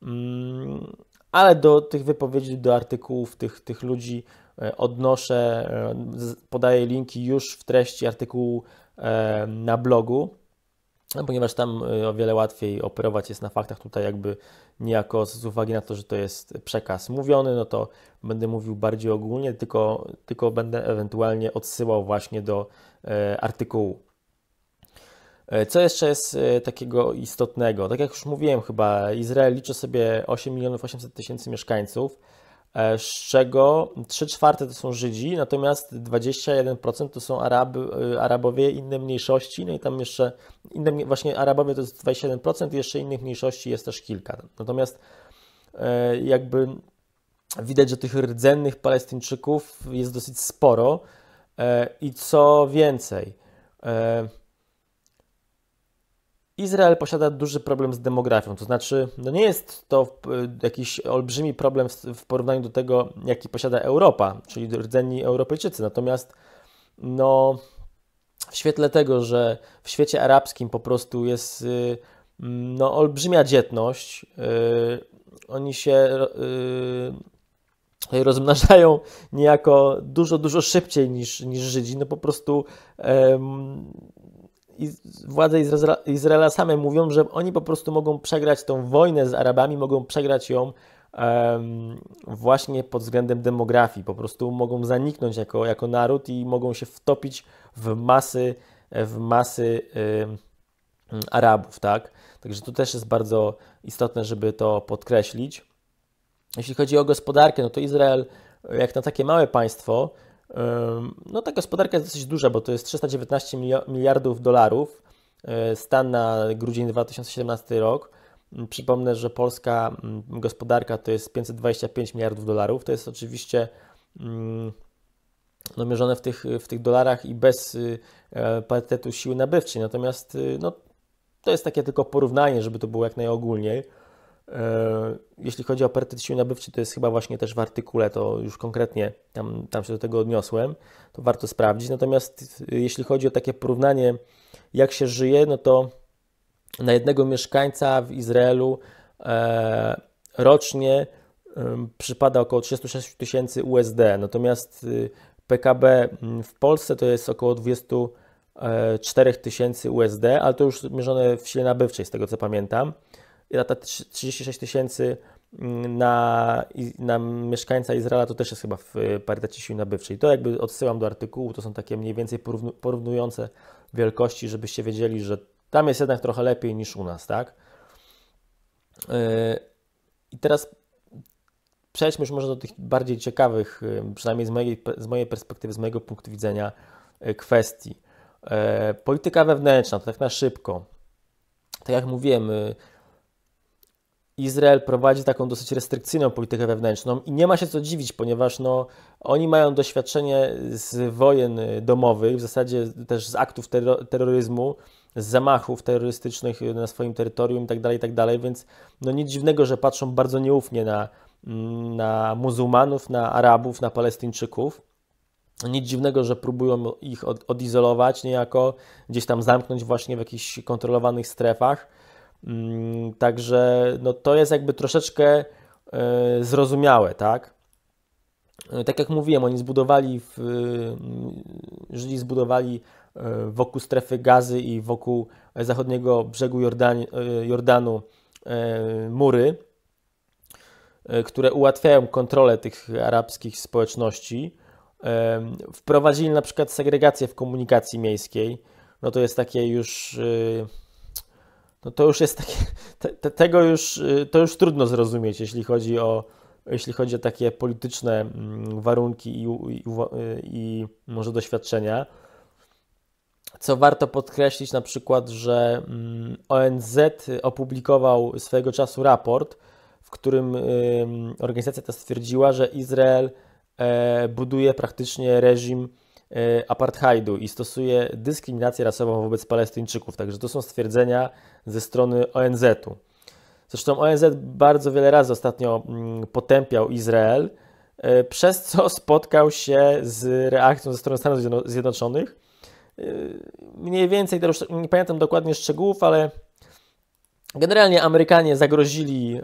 mm, ale do tych wypowiedzi, do artykułów tych, tych ludzi odnoszę, podaję linki już w treści artykułu na blogu. No, ponieważ tam y, o wiele łatwiej operować jest na faktach, tutaj jakby niejako z uwagi na to, że to jest przekaz mówiony, no to będę mówił bardziej ogólnie, tylko, tylko będę ewentualnie odsyłał właśnie do e, artykułu. E, co jeszcze jest e, takiego istotnego? Tak jak już mówiłem chyba, Izrael liczy sobie 8 milionów 800 tysięcy mieszkańców, E, z czego 3 czwarte to są Żydzi, natomiast 21% to są Araby, e, Arabowie i inne mniejszości, no i tam jeszcze inne, właśnie Arabowie to jest 27%, jeszcze innych mniejszości jest też kilka. Natomiast e, jakby widać, że tych rdzennych Palestyńczyków jest dosyć sporo i co więcej, Izrael posiada duży problem z demografią, to znaczy, no nie jest to e, jakiś olbrzymi problem w porównaniu do tego, jaki posiada Europa, czyli rdzeni Europejczycy. Natomiast, no, w świetle tego, że w świecie arabskim po prostu jest y, no, olbrzymia dzietność, y, oni się y, rozmnażają niejako dużo, dużo szybciej niż, niż Żydzi. No po prostu władze Izraela same mówią, że oni po prostu mogą przegrać tą wojnę z Arabami, mogą przegrać ją właśnie pod względem demografii. Po prostu mogą zaniknąć jako, jako naród i mogą się wtopić w masy, w masy Arabów, tak? Także to też jest bardzo istotne, żeby to podkreślić. Jeśli chodzi o gospodarkę, no to Izrael, jak na takie małe państwo, no ta gospodarka jest dosyć duża, bo to jest 319 miliardów dolarów. E, stan na grudzień 2017 rok. Mm, przypomnę, że polska mm, gospodarka to jest 525 miliardów dolarów. To jest oczywiście mm, no, mierzone w tych, w tych dolarach i bez y, e, parytetu siły nabywczej. Natomiast y, no, to jest takie tylko porównanie, żeby to było jak najogólniej. E, jeśli chodzi o partyt siły nabywczej, to jest chyba właśnie też w artykule, to już konkretnie tam, tam się do tego odniosłem, to warto sprawdzić. Natomiast e, jeśli chodzi o takie porównanie, jak się żyje, no to na jednego mieszkańca w Izraelu e, rocznie przypada około 36 tysięcy USD, natomiast y, PKB w Polsce to jest około 24 tysięcy USD, ale to już mierzone w sile nabywczej, z tego co pamiętam ta 36 tysięcy mm, na, na mieszkańca Izraela to też jest chyba w y, parytecie sił nabywczej. To jakby odsyłam do artykułu, to są takie mniej więcej porównujące wielkości, żebyście wiedzieli, że tam jest jednak trochę lepiej niż u nas, tak? Y, I teraz przejdźmy już może do tych bardziej ciekawych, y, przynajmniej z mojej, z mojej perspektywy, z mojego punktu widzenia, kwestii. Polityka wewnętrzna, to tak na szybko. Tak jak mówiłem, Izrael prowadzi taką dosyć restrykcyjną politykę wewnętrzną i nie ma się co dziwić, ponieważ no, oni mają doświadczenie z wojen domowych, w zasadzie też z aktów terroryzmu, z zamachów terrorystycznych na swoim terytorium itd., tak itd., tak więc no, nic dziwnego, że patrzą bardzo nieufnie na, na muzułmanów, na Arabów, na Palestyńczyków. Nic dziwnego, że próbują ich odizolować, niejako gdzieś tam zamknąć właśnie w jakichś kontrolowanych strefach Mm, także no to jest jakby troszeczkę e, zrozumiałe, tak? E, tak jak mówiłem, oni zbudowali, w, mm, Żydzi zbudowali e, wokół strefy gazy i wokół zachodniego brzegu Jordan, Jordanu mury, które ułatwiają kontrolę tych arabskich społeczności. Wprowadzili na przykład segregację w komunikacji miejskiej. No to jest takie już no to już jest takie, te, te, tego już, y, to już trudno zrozumieć, jeśli chodzi o, jeśli chodzi o takie polityczne mm, warunki i, i, y, i może doświadczenia. Co warto podkreślić, na przykład, że mm, ONZ y, opublikował swojego czasu raport, w którym organizacja ta stwierdziła, że Izrael e, buduje praktycznie reżim E, apartheidu i stosuje dyskryminację rasową wobec Palestyńczyków. Także to są stwierdzenia ze strony ONZ-u. Zresztą ONZ bardzo wiele razy ostatnio mm, potępiał Izrael, e, przez co spotkał się z reakcją ze strony Stanów Zjednoczonych. E, mniej więcej, nie pamiętam dokładnie szczegółów, ale generalnie Amerykanie zagrozili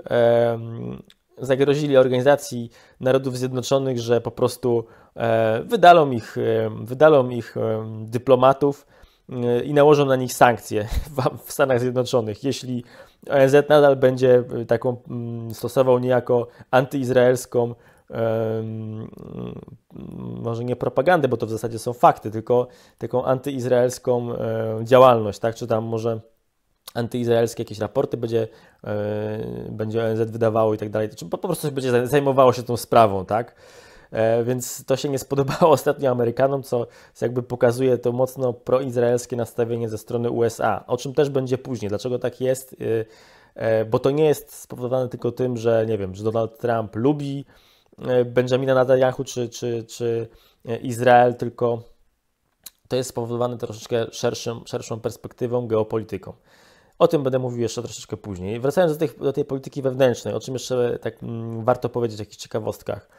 zagrozili organizacji Narodów Zjednoczonych, że po prostu e, wydalą ich, e, wydalą ich e, dyplomatów i nałożą na nich sankcje w Stanach Zjednoczonych, jeśli ONZ nadal będzie taką mm, stosował niejako antyizraelską, mm, może nie propagandę, bo to w zasadzie są fakty, tylko taką antyizraelską działalność, tak? Czy tam może antyizraelskie jakieś raporty będzie, yy, będzie ONZ wydawało i tak dalej. Po, prostu będzie zajmowało się tą sprawą, tak? E, więc to się nie spodobało ostatnio Amerykanom, co, jakby pokazuje to mocno proizraelskie nastawienie ze strony USA, o czym też będzie później. Dlaczego tak jest? Y, e, bo to nie jest spowodowane tylko tym, że nie wiem, że Donald Trump lubi Benjamina Netanyahu czy, czy, czy Izrael, tylko to jest spowodowane troszeczkę szerszym, szerszą perspektywą, geopolityką. O tym będę mówił jeszcze troszeczkę później. Wracając do, tych, do tej polityki wewnętrznej, o czym jeszcze e, tak mm, warto powiedzieć, w jakichś ciekawostkach.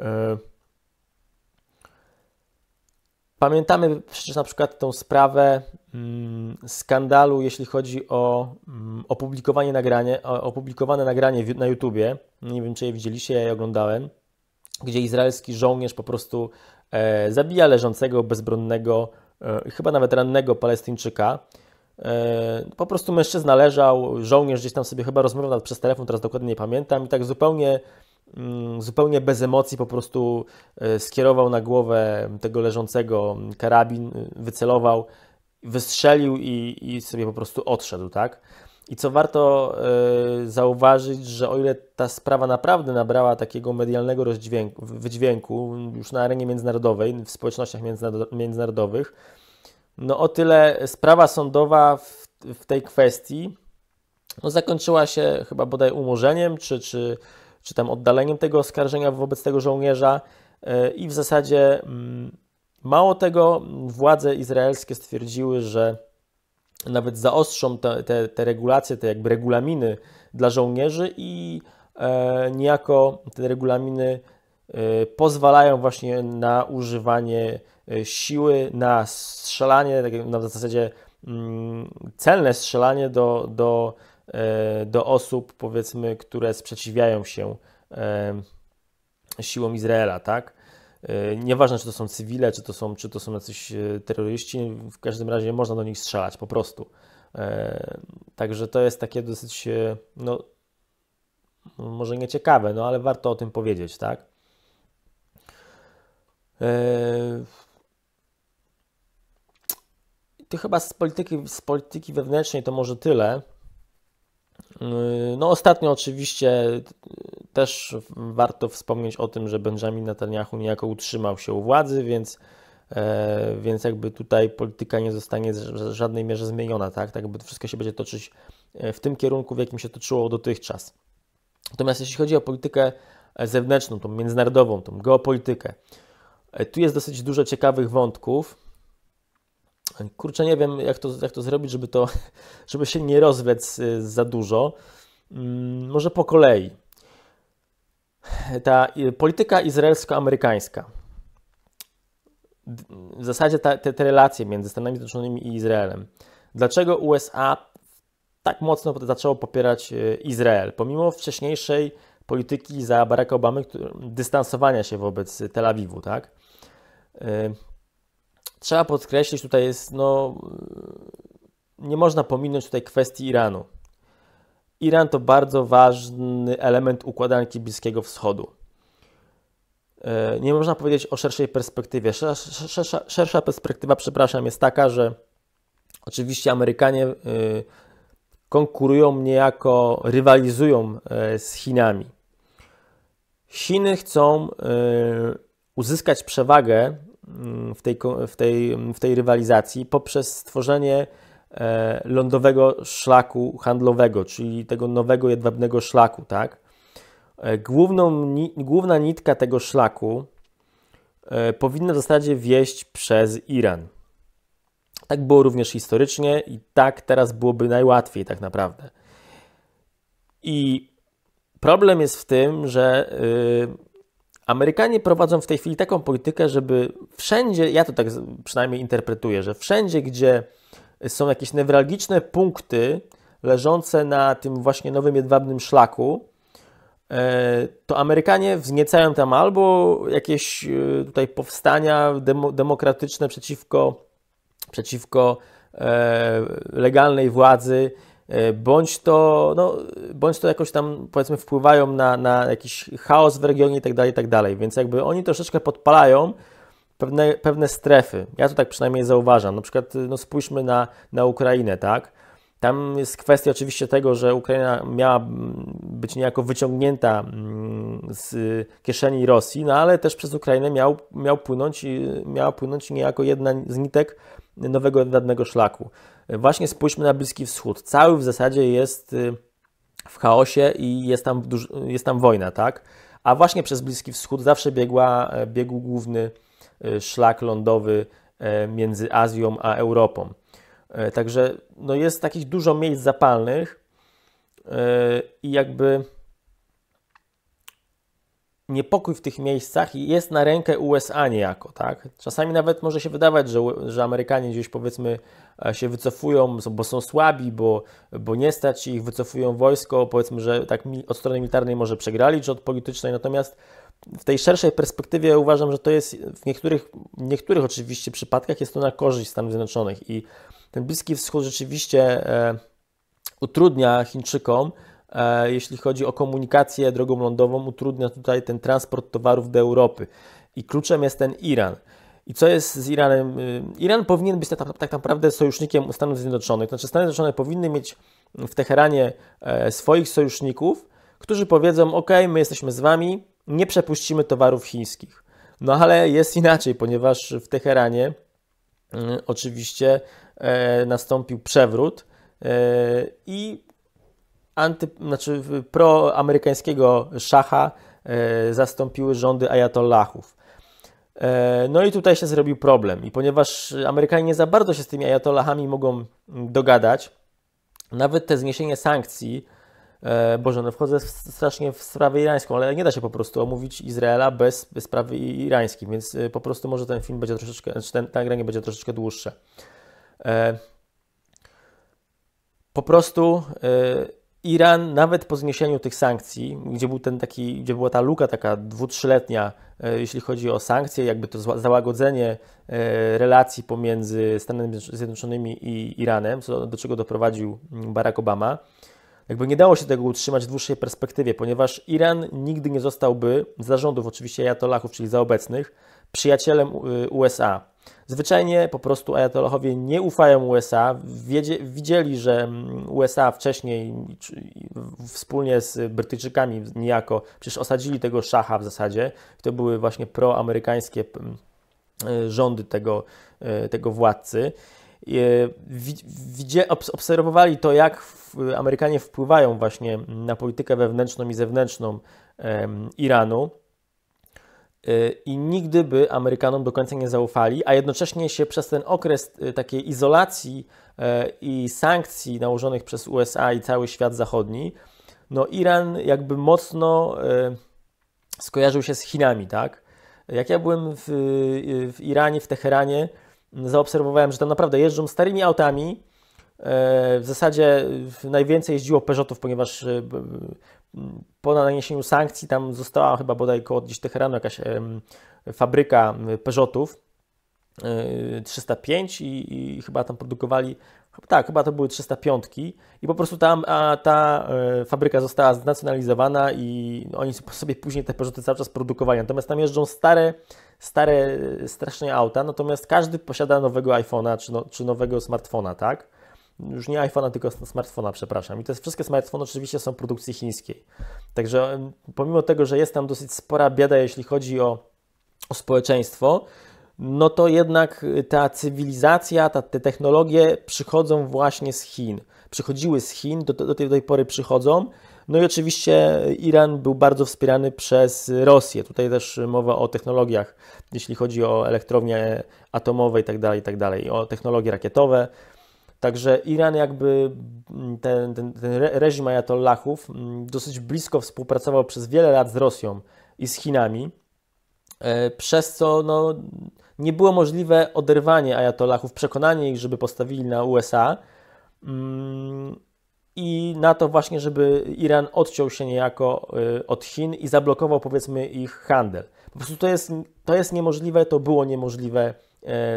E, pamiętamy przecież na przykład tą sprawę mm, skandalu, jeśli chodzi o mm, opublikowanie nagranie, o, opublikowane nagranie w, na YouTubie. Nie wiem, czy je widzieliście, ja je oglądałem, gdzie izraelski żołnierz po prostu e, zabija leżącego, bezbronnego, e, chyba nawet rannego Palestyńczyka. E, po prostu mężczyzna leżał, żołnierz gdzieś tam sobie chyba rozmawiał przez telefon, teraz dokładnie nie pamiętam, i tak zupełnie, mm, zupełnie bez emocji po prostu e, skierował na głowę tego leżącego karabin, e, wycelował, wystrzelił i, i sobie po prostu odszedł, tak? I co warto zauważyć, że o ile ta sprawa naprawdę nabrała takiego medialnego wydźwięku już na arenie międzynarodowej, w społecznościach międzynarodowych, no o tyle sprawa sądowa w, w tej kwestii no, zakończyła się chyba bodaj umorzeniem, czy, czy, czy tam oddaleniem tego oskarżenia wobec tego żołnierza e, i w zasadzie mm, mało tego, władze izraelskie stwierdziły, że nawet zaostrzą te, te, te regulacje, te jakby regulaminy dla żołnierzy i e, niejako te regulaminy e, pozwalają właśnie na używanie E, siły na strzelanie, tak na w zasadzie mm, celne strzelanie do, do, e, do osób, powiedzmy, które sprzeciwiają się e, siłom Izraela, tak? Nieważne, czy to są cywile, czy to są, czy to są jacyś terroryści, w każdym razie można do nich strzelać po prostu. Także to jest takie dosyć, no, może nieciekawe, no ale warto o tym powiedzieć, tak? to chyba z polityki, z polityki wewnętrznej to może tyle. No ostatnio oczywiście też warto wspomnieć o tym, że Benjamin Netanyahu niejako utrzymał się u władzy, więc, e, więc jakby tutaj polityka nie zostanie w żadnej mierze zmieniona, tak? Tak jakby wszystko się będzie toczyć e, w tym kierunku, w jakim się toczyło dotychczas. Natomiast jeśli chodzi o politykę e, zewnętrzną, tą międzynarodową, tą geopolitykę, tu jest dosyć dużo ciekawych wątków. Kurczę, nie wiem, jak to, jak to zrobić, żeby, to, żeby się nie rozwlec y, za dużo. Mm, może po kolei. Ta y, polityka izraelsko-amerykańska. W zasadzie ta, te, te relacje między Stanami Zjednoczonymi i Izraelem. Dlaczego USA tak mocno zaczęło popierać y, Izrael, pomimo wcześniejszej polityki za Baracka Obamy dystansowania się wobec Tel Awiwu, tak? trzeba podkreślić, tutaj jest, no, nie można pominąć tutaj kwestii Iranu. Iran to bardzo ważny element układanki Bliskiego Wschodu. E, nie można powiedzieć o szerszej perspektywie. Szersza, szersza, szersza perspektywa, przepraszam, jest taka, że oczywiście Amerykanie e, konkurują niejako, rywalizują e, z Chinami. Chiny chcą uzyskać przewagę Mm, w tej, w tej, w tej rywalizacji poprzez stworzenie e, lądowego szlaku handlowego, czyli tego nowego jedwabnego szlaku, tak? E, główną, główna nitka tego szlaku e, powinna w zasadzie wieść przez Iran. Tak było również historycznie i tak teraz byłoby najłatwiej tak naprawdę. I problem jest w tym, że yy, Amerykanie prowadzą w tej chwili taką politykę, żeby wszędzie, ja to tak przynajmniej interpretuję, że wszędzie, gdzie są jakieś newralgiczne punkty leżące na tym właśnie nowym jedwabnym szlaku, e, to Amerykanie wzniecają tam albo jakieś e, tutaj powstania demokratyczne przeciwko, przeciwko e, legalnej władzy, E, bądź to, no, bądź to jakoś tam powiedzmy wpływają na, na jakiś chaos w regionie itd., tak itd. Tak Więc jakby oni troszeczkę podpalają pewne, pewne strefy. Ja to tak przynajmniej zauważam. Na przykład no, spójrzmy na, na Ukrainę, tak? Tam jest kwestia oczywiście tego, że Ukraina miała być niejako wyciągnięta mm, z kieszeni Rosji, no ale też przez Ukrainę miał, miał płynąć, miała płynąć niejako jedna z nitek nowego jedwabnego szlaku. Właśnie spójrzmy na Bliski Wschód. Cały w zasadzie jest y, w chaosie i jest tam, jest tam wojna, tak? A właśnie przez Bliski Wschód zawsze biegła, e, biegł główny e, szlak lądowy e, między Azją a Europą. Także no jest takich dużo miejsc zapalnych i jakby niepokój w tych miejscach jest na rękę USA niejako, tak? Czasami nawet może się wydawać, że, że Amerykanie gdzieś powiedzmy e, się wycofują, bo są słabi, bo, bo nie stać ich, wycofują wojsko, powiedzmy, że tak od strony militarnej może przegrali, czy od politycznej, natomiast w tej szerszej perspektywie uważam, że to jest w niektórych, niektórych oczywiście przypadkach jest to na korzyść Stanów Zjednoczonych i ten Bliski Wschód rzeczywiście e, utrudnia Chińczykom E, jeśli chodzi o komunikację drogą lądową, utrudnia tutaj ten transport towarów do Europy. I kluczem jest ten Iran. I co jest z Iranem? Y, Iran powinien być tak, tak naprawdę sojusznikiem Stanów Zjednoczonych. Znaczy, Stany Zjednoczone powinny mieć y, w Teheranie e, swoich sojuszników, którzy powiedzą: OK, my jesteśmy z wami, nie przepuścimy towarów chińskich. No ale jest inaczej, ponieważ w Teheranie y, oczywiście e, nastąpił przewrót i anty, znaczy proamerykańskiego szacha e, zastąpiły rządy ajatollahów. E, no i tutaj się zrobił problem. I ponieważ Amerykanie za bardzo się z tymi ajatollahami mogą dogadać, nawet te zniesienie sankcji, e, Boże, no wchodzę w, strasznie w sprawę irańską, ale nie da się po prostu omówić Izraela bez, bez sprawy irańskiej, więc e, po prostu może ten film będzie troszeczkę, czy znaczy ten nagranie będzie troszeczkę dłuższe. Po prostu e, Iran nawet po zniesieniu tych sankcji, gdzie, był ten taki, gdzie była ta luka taka dwu-trzyletnia, e, jeśli chodzi o sankcje, jakby to załagodzenie e, relacji pomiędzy Stanami Zjednoczonymi i Iranem, co, do czego doprowadził mm, Barack Obama, jakby nie dało się tego utrzymać w dłuższej perspektywie, ponieważ Iran nigdy nie zostałby, za rządów oczywiście jatolachów, czyli za obecnych, przyjacielem y, USA. Zwyczajnie po prostu ajatolochowie nie ufają USA. Wiedzie, widzieli, że mm, USA wcześniej wspólnie z Brytyjczykami niejako przecież osadzili tego szacha w zasadzie. To były właśnie proamerykańskie mm, e, rządy tego, e, tego władcy. E, obserwowali to, jak Amerykanie wpływają właśnie na politykę wewnętrzną i zewnętrzną Iranu. Y, i nigdy by Amerykanom do końca nie zaufali, a jednocześnie się przez ten okres y, takiej izolacji y, i sankcji nałożonych przez USA i cały świat zachodni, no Iran jakby mocno skojarzył się z Chinami, tak? Jak ja byłem w, w Iranie, w Teheranie, zaobserwowałem, że tam naprawdę jeżdżą starymi autami, E, w zasadzie najwięcej jeździło Peugeotów, ponieważ e, po naniesieniu sankcji tam została chyba bodaj koło gdzieś Teheranu jakaś fabryka Peugeotów 305 e, i, i chyba tam produkowali, tak, chyba to były 305 i po prostu tam a, ta fabryka została znacjonalizowana i oni sobie później te Peugeoty cały czas produkowali. Natomiast tam jeżdżą stare, stare strasznie auta, natomiast każdy posiada nowego iPhone'a czy, no, czy nowego smartfona, tak? już nie iPhone'a, tylko smartfona, przepraszam. I te wszystkie smartfony oczywiście są produkcji chińskiej. Także pomimo tego, że jest tam dosyć spora bieda, jeśli chodzi o, o społeczeństwo, no to jednak y, ta cywilizacja, ta, te technologie przychodzą właśnie z Chin. Przychodziły z Chin, do, do, tej, do tej pory przychodzą. No i oczywiście Iran był bardzo wspierany przez Rosję. Tutaj też mowa o technologiach, jeśli chodzi o elektrownie atomowe tak, tak dalej i o technologie rakietowe. Także Iran jakby, mm, ten, ten, ten reżim ajatollahów mm, dosyć blisko współpracował przez wiele lat z Rosją i z Chinami, e, przez co no, nie było możliwe oderwanie ajatollahów, przekonanie ich, żeby postawili na USA mm, i na to właśnie, żeby Iran odciął się niejako e, od Chin i zablokował powiedzmy ich handel. Po prostu to jest, to jest niemożliwe, to było niemożliwe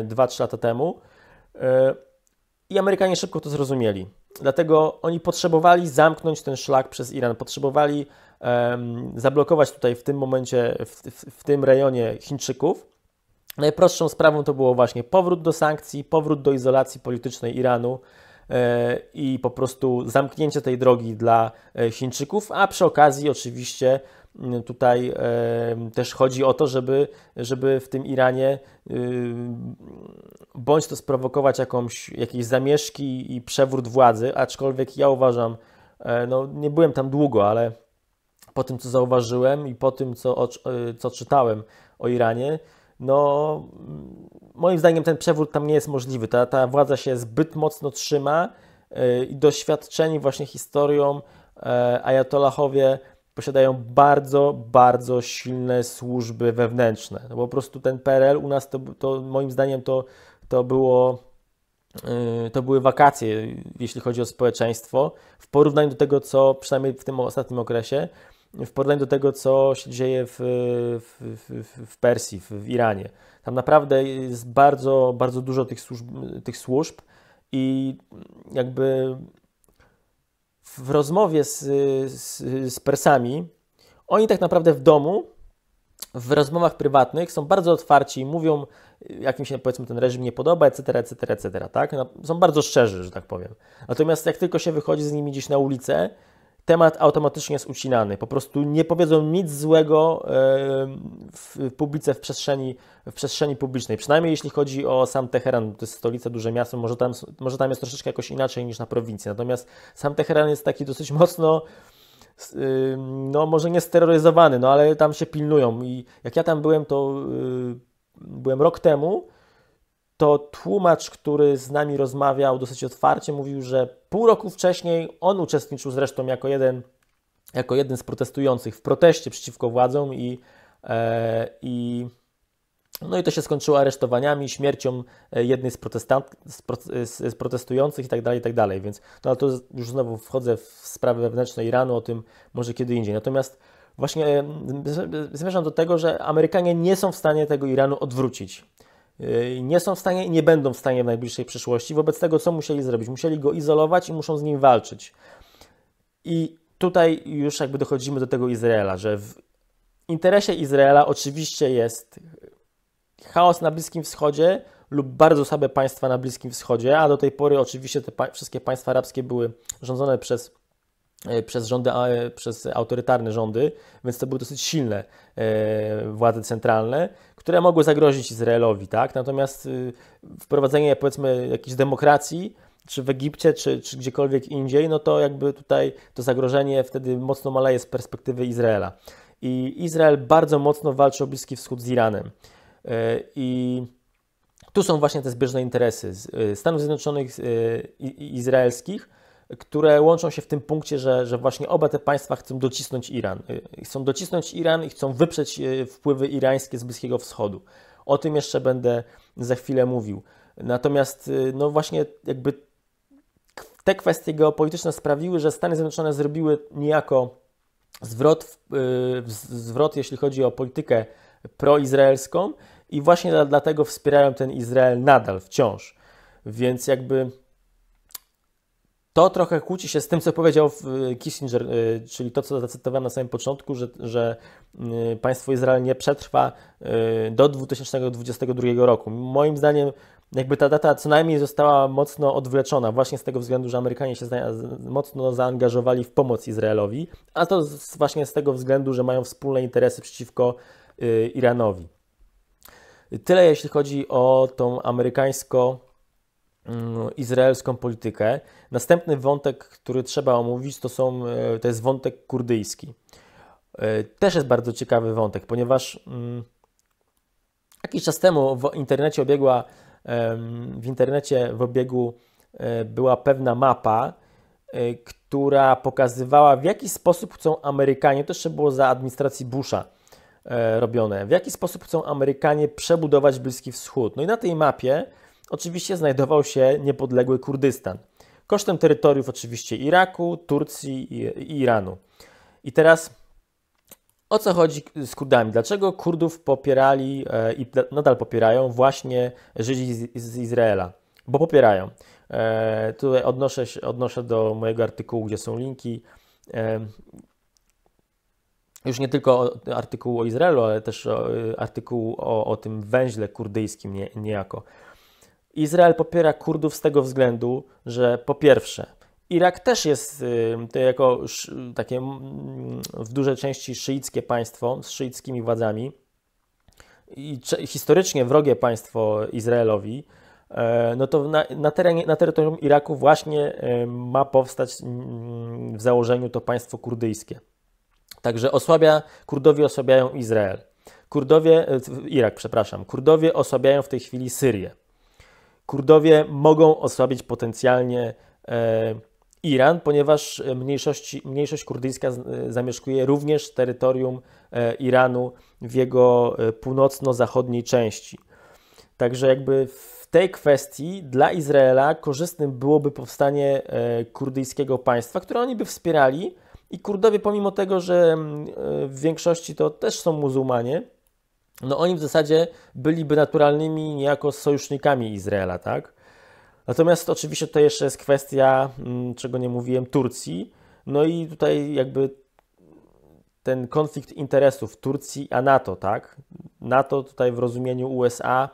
2-3 e, lata temu. I Amerykanie szybko to zrozumieli. Dlatego oni potrzebowali zamknąć ten szlak przez Iran, potrzebowali um, zablokować tutaj w tym momencie, w, w, w tym rejonie Chińczyków. Najprostszą sprawą to było właśnie powrót do sankcji, powrót do izolacji politycznej Iranu e, i po prostu zamknięcie tej drogi dla e, Chińczyków, a przy okazji oczywiście tutaj też chodzi o to, żeby, żeby w tym Iranie bądź to sprowokować jakąś, jakieś zamieszki i przewrót władzy, aczkolwiek ja uważam, e, no nie byłem tam długo, ale po tym, co zauważyłem i po tym, co, e, co czytałem o Iranie, no moim zdaniem ten przewrót tam nie jest możliwy. Ta, ta władza się zbyt mocno trzyma e, i doświadczeni właśnie historią e, posiadają bardzo, bardzo silne służby wewnętrzne. No po prostu ten PRL u nas to, to moim zdaniem to, to było y, to były wakacje, jeśli chodzi o społeczeństwo, w porównaniu do tego, co przynajmniej w tym ostatnim okresie, w porównaniu do tego, co się dzieje w, w, w, w Persji, w, w, Iranie. Tam naprawdę jest bardzo, bardzo dużo tych służb, tych służb i jakby w rozmowie z, z, z Persami, oni tak naprawdę w domu, w rozmowach prywatnych są bardzo otwarci i mówią, jak im się powiedzmy ten reżim nie podoba, etc., etc., etc., tak? No, są bardzo szczerzy, że tak powiem. Natomiast jak tylko się wychodzi z nimi gdzieś na ulicę, temat automatycznie jest ucinany. Po prostu nie powiedzą nic złego e, w publice, w przestrzeni, w przestrzeni publicznej. Przynajmniej jeśli chodzi o sam Teheran, to jest stolica, duże miasto, może tam, może tam jest troszeczkę jakoś inaczej niż na prowincji. Natomiast sam Teheran jest taki dosyć mocno y, no może nie steroryzowany, no ale tam się pilnują i jak ja tam byłem, to y, byłem rok temu, to tłumacz, który z nami rozmawiał dosyć otwarcie, mówił, że pół roku wcześniej on uczestniczył zresztą jako jeden, jako jeden z protestujących w proteście przeciwko władzom i, e, i no i to się skończyło aresztowaniami, śmiercią e, jednej z, protestant, z, z protestujących itd., tak itd. Tak Więc no, ale to już znowu wchodzę w sprawy wewnętrzne Iranu, o tym może kiedy indziej. Natomiast właśnie e, zmierzam do tego, że Amerykanie nie są w stanie tego Iranu odwrócić. Y, nie są w stanie i nie będą w stanie w najbliższej przyszłości. Wobec tego, co musieli zrobić? Musieli go izolować i muszą z nim walczyć. I tutaj już jakby dochodzimy do tego Izraela, że w interesie Izraela oczywiście jest chaos na Bliskim Wschodzie lub bardzo słabe państwa na Bliskim Wschodzie, a do tej pory oczywiście te pa wszystkie państwa arabskie były rządzone przez e, przez, rządy, e, przez autorytarne rządy, więc to były dosyć silne e, władze centralne, które mogły zagrozić Izraelowi, tak? Natomiast y, wprowadzenie powiedzmy jakiejś demokracji, czy w Egipcie, czy, czy gdziekolwiek indziej, no to jakby tutaj to zagrożenie wtedy mocno maleje z perspektywy Izraela. I Izrael bardzo mocno walczy o Bliski Wschód z Iranem. Y, I tu są właśnie te zbieżne interesy y, Stanów Zjednoczonych i izraelskich, które łączą się w tym punkcie, że, że właśnie oba te państwa chcą docisnąć Iran. Y, chcą docisnąć Iran i chcą wyprzeć y, wpływy irańskie z Bliskiego Wschodu. O tym jeszcze będę za chwilę mówił. Natomiast, y, no właśnie, jakby te kwestie geopolityczne sprawiły, że Stany Zjednoczone zrobiły niejako zwrot, zwrot jeśli chodzi o politykę proizraelską, i właśnie dlatego wspierają ten Izrael nadal, wciąż. Więc jakby to trochę kłóci się z tym, co powiedział y, Kissinger, y, czyli to, co zacytowałem na samym początku, że, że y, państwo Izrael nie przetrwa do 2022 roku. Moim zdaniem, jakby ta data co najmniej została mocno odwleczona, właśnie z tego względu, że Amerykanie się mocno zaangażowali w pomoc Izraelowi, a to właśnie z tego względu, że mają wspólne interesy przeciwko Iranowi. Tyle jeśli chodzi o tą amerykańsko Mm, izraelską politykę. Następny wątek, który trzeba omówić, to, są, e, to jest wątek kurdyjski. E, też jest bardzo ciekawy wątek, ponieważ mm, jakiś czas temu w internecie obiegła, w internecie w obiegu e, była pewna mapa, która pokazywała, w jaki sposób chcą Amerykanie, to jeszcze było za administracji Busha robione, w jaki sposób chcą Amerykanie przebudować Bliski Wschód. No i na tej mapie oczywiście znajdował się niepodległy Kurdystan, kosztem terytoriów oczywiście Iraku, Turcji i Iranu. I teraz o co chodzi z Kurdami? Dlaczego Kurdów popierali e, i nadal popierają właśnie Żydzi z Izraela? Bo popierają. E, tutaj odnoszę, się, odnoszę do mojego artykułu, gdzie są linki. E, już nie tylko artykułu o Izraelu, ale też artykułu o, o tym węźle kurdyjskim niejako. Izrael popiera Kurdów z tego względu, że po pierwsze, Irak też jest y, jako takie mm, w dużej części szyickie państwo z szyickimi władzami i historycznie wrogie państwo Izraelowi, e, no to na, na, terenie, na terytorium Iraku właśnie e, ma powstać mm, w założeniu to państwo kurdyjskie. Także osłabia, Kurdowie osłabiają Izrael. Kurdowie, e, Irak, przepraszam, Kurdowie osłabiają w tej chwili Syrię. Kurdowie mogą osłabić potencjalnie e, Iran, ponieważ e, mniejszość, mniejszość kurdyjska e, zamieszkuje również terytorium Iranu w jego północno-zachodniej części. Także jakby w tej kwestii dla Izraela korzystnym byłoby powstanie kurdyjskiego państwa, które oni by wspierali i Kurdowie pomimo tego, że mm, w większości to też są muzułmanie, no oni w zasadzie byliby naturalnymi niejako sojusznikami Izraela, tak? Natomiast oczywiście to jeszcze jest kwestia, mm, czego nie mówiłem, Turcji. No i tutaj jakby ten konflikt interesów Turcji a NATO, tak? NATO tutaj w rozumieniu USA,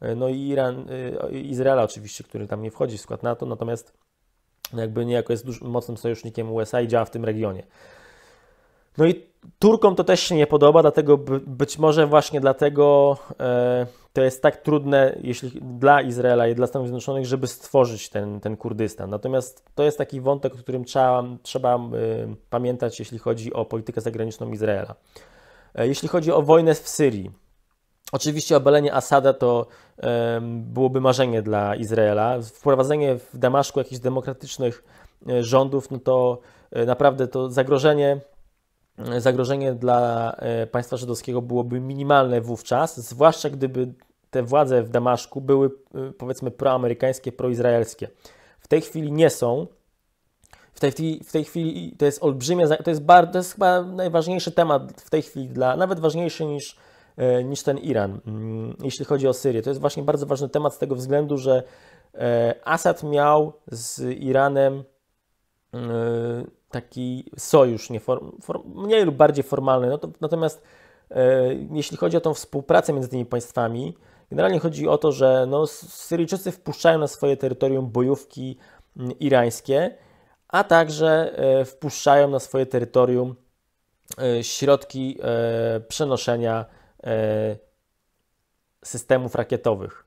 e, no i Iran, e, Izraela oczywiście, który tam nie wchodzi w skład NATO, natomiast no jakby niejako jest mocnym sojusznikiem USA i działa w tym regionie. No i Turkom to też się nie podoba, dlatego być może właśnie dlatego e, to jest tak trudne jeśli, dla Izraela i dla Stanów Zjednoczonych, żeby stworzyć ten, ten Kurdystan. Natomiast to jest taki wątek, o którym trzeba, trzeba e, pamiętać, jeśli chodzi o politykę zagraniczną Izraela. E, jeśli chodzi o wojnę w Syrii, Oczywiście obalenie Asada to byłoby marzenie dla Izraela. Wprowadzenie w Damaszku jakichś demokratycznych rządów, no to naprawdę to zagrożenie zagrożenie dla e, państwa żydowskiego byłoby minimalne wówczas, zwłaszcza gdyby te władze w Damaszku były e, powiedzmy proamerykańskie, proizraelskie. W tej chwili nie są. W tej, chwili, w tej chwili to jest olbrzymie, to jest, bardzo to jest chyba najważniejszy temat w tej chwili, dla, nawet ważniejszy niż, e, niż ten Iran, mm, jeśli chodzi o Syrię. To jest właśnie bardzo ważny temat z tego względu, że Assad miał z Iranem taki sojusz, nie mniej lub bardziej formalny. No to, natomiast e, jeśli chodzi o tą współpracę między tymi państwami, generalnie chodzi o to, że no, Syryjczycy wpuszczają na swoje terytorium bojówki irańskie, a także e, wpuszczają na swoje terytorium e, środki e, przenoszenia e, systemów rakietowych.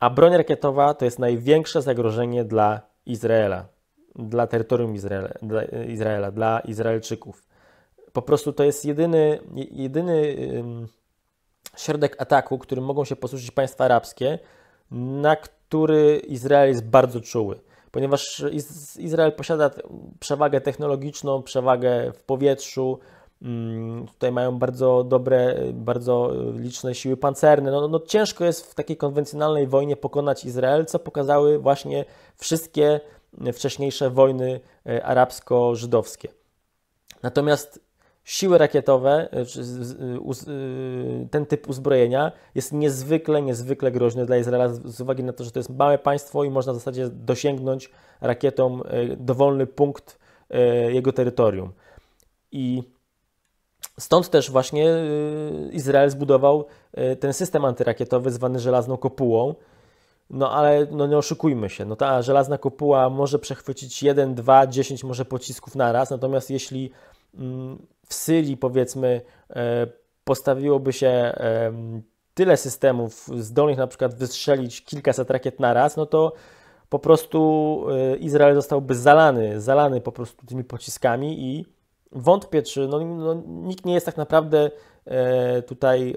A broń rakietowa to jest największe zagrożenie dla Izraela dla terytorium Izraela, dla, Izraela, dla Izraelczyków. Po prostu to jest jedyny, jedyny środek ataku, którym mogą się posłużyć państwa arabskie, na który Izrael jest bardzo czuły ponieważ Izrael posiada przewagę technologiczną, przewagę w powietrzu. Tutaj mają bardzo dobre, bardzo liczne siły pancerne. No, no, ciężko jest w takiej konwencjonalnej wojnie pokonać Izrael, co pokazały właśnie wszystkie wcześniejsze wojny e, arabsko-żydowskie. Natomiast siły rakietowe, e, e, ten typ uzbrojenia jest niezwykle, niezwykle groźny dla Izraela z uwagi na to, że to jest małe państwo i można w zasadzie dosięgnąć rakietą dowolny punkt jego terytorium. I stąd też właśnie Izrael zbudował ten system antyrakietowy zwany żelazną kopułą, no ale no nie oszukujmy się, no ta żelazna kopuła może przechwycić 1, 2, 10 może pocisków na raz natomiast jeśli mm, w Syrii powiedzmy e, postawiłoby się e, tyle systemów zdolnych na przykład wystrzelić kilkaset rakiet raz no to po prostu e, Izrael zostałby zalany, zalany po prostu tymi pociskami i wątpię, czy no, no nikt nie jest tak naprawdę tutaj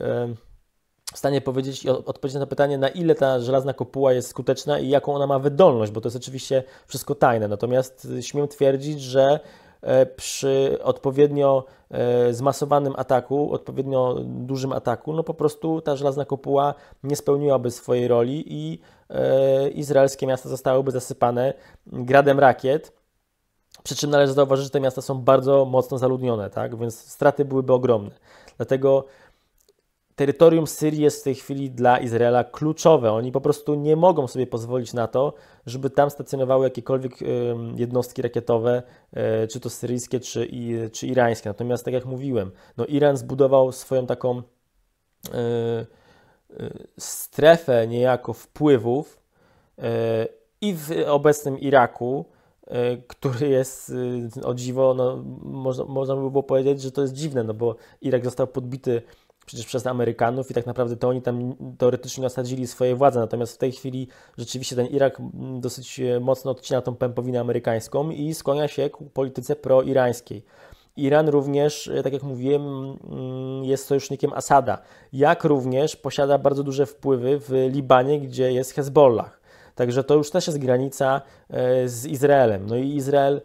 w stanie powiedzieć i odpowiedzieć na pytanie, na ile ta żelazna kopuła jest skuteczna i jaką ona ma wydolność, bo to jest oczywiście wszystko tajne. Natomiast y, śmiem twierdzić, że e, przy odpowiednio e, zmasowanym ataku, odpowiednio dużym ataku, no po prostu ta żelazna kopuła nie spełniłaby swojej roli i e, izraelskie miasta zostałyby zasypane gradem rakiet. Przy czym należy zauważyć, że te miasta są bardzo mocno zaludnione, tak? więc straty byłyby ogromne. Dlatego terytorium Syrii jest w tej chwili dla Izraela kluczowe. Oni po prostu nie mogą sobie pozwolić na to, żeby tam stacjonowały jakiekolwiek jednostki rakietowe, e, czy to syryjskie, czy, czy irańskie. Natomiast, tak jak mówiłem, no Iran zbudował swoją taką e, e, strefę niejako wpływów i w obecnym Iraku, który jest o dziwo, no, można, można by było powiedzieć, że to jest dziwne, no bo Irak został podbity przecież przez Amerykanów i tak naprawdę to oni tam teoretycznie osadzili swoje władze. Natomiast w tej chwili rzeczywiście ten Irak mm, dosyć e, mocno odcina tą pępowinę amerykańską i skłania się ku polityce proirańskiej. Iran również, e, tak jak mówiłem, mm, jest sojusznikiem Asada, jak również posiada bardzo duże wpływy w Libanie, gdzie jest Hezbollah. Także to już też jest granica e, z Izraelem. No i Izrael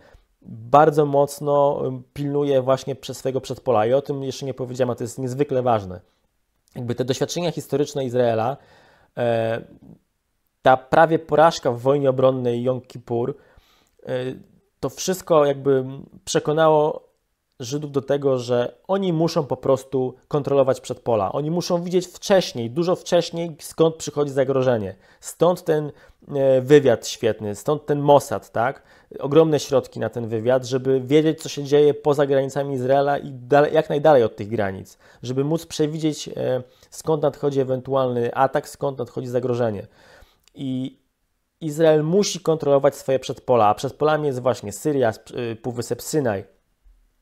bardzo mocno pilnuje właśnie przez swojego przedpola i o tym jeszcze nie powiedziałem, a to jest niezwykle ważne. Jakby te doświadczenia historyczne Izraela, e, ta prawie porażka w wojnie obronnej Yom Kippur, e, to wszystko jakby przekonało Żydów do tego, że oni muszą po prostu kontrolować przedpola. Oni muszą widzieć wcześniej, dużo wcześniej, skąd przychodzi zagrożenie. Stąd ten e, wywiad świetny, stąd ten Mossad, tak? Ogromne środki na ten wywiad, żeby wiedzieć, co się dzieje poza granicami Izraela i dalej, jak najdalej od tych granic, żeby móc przewidzieć, e, skąd nadchodzi ewentualny atak, skąd nadchodzi zagrożenie. I, Izrael musi kontrolować swoje przedpola, a przedpolami jest właśnie Syria, e, Półwysep Synaj,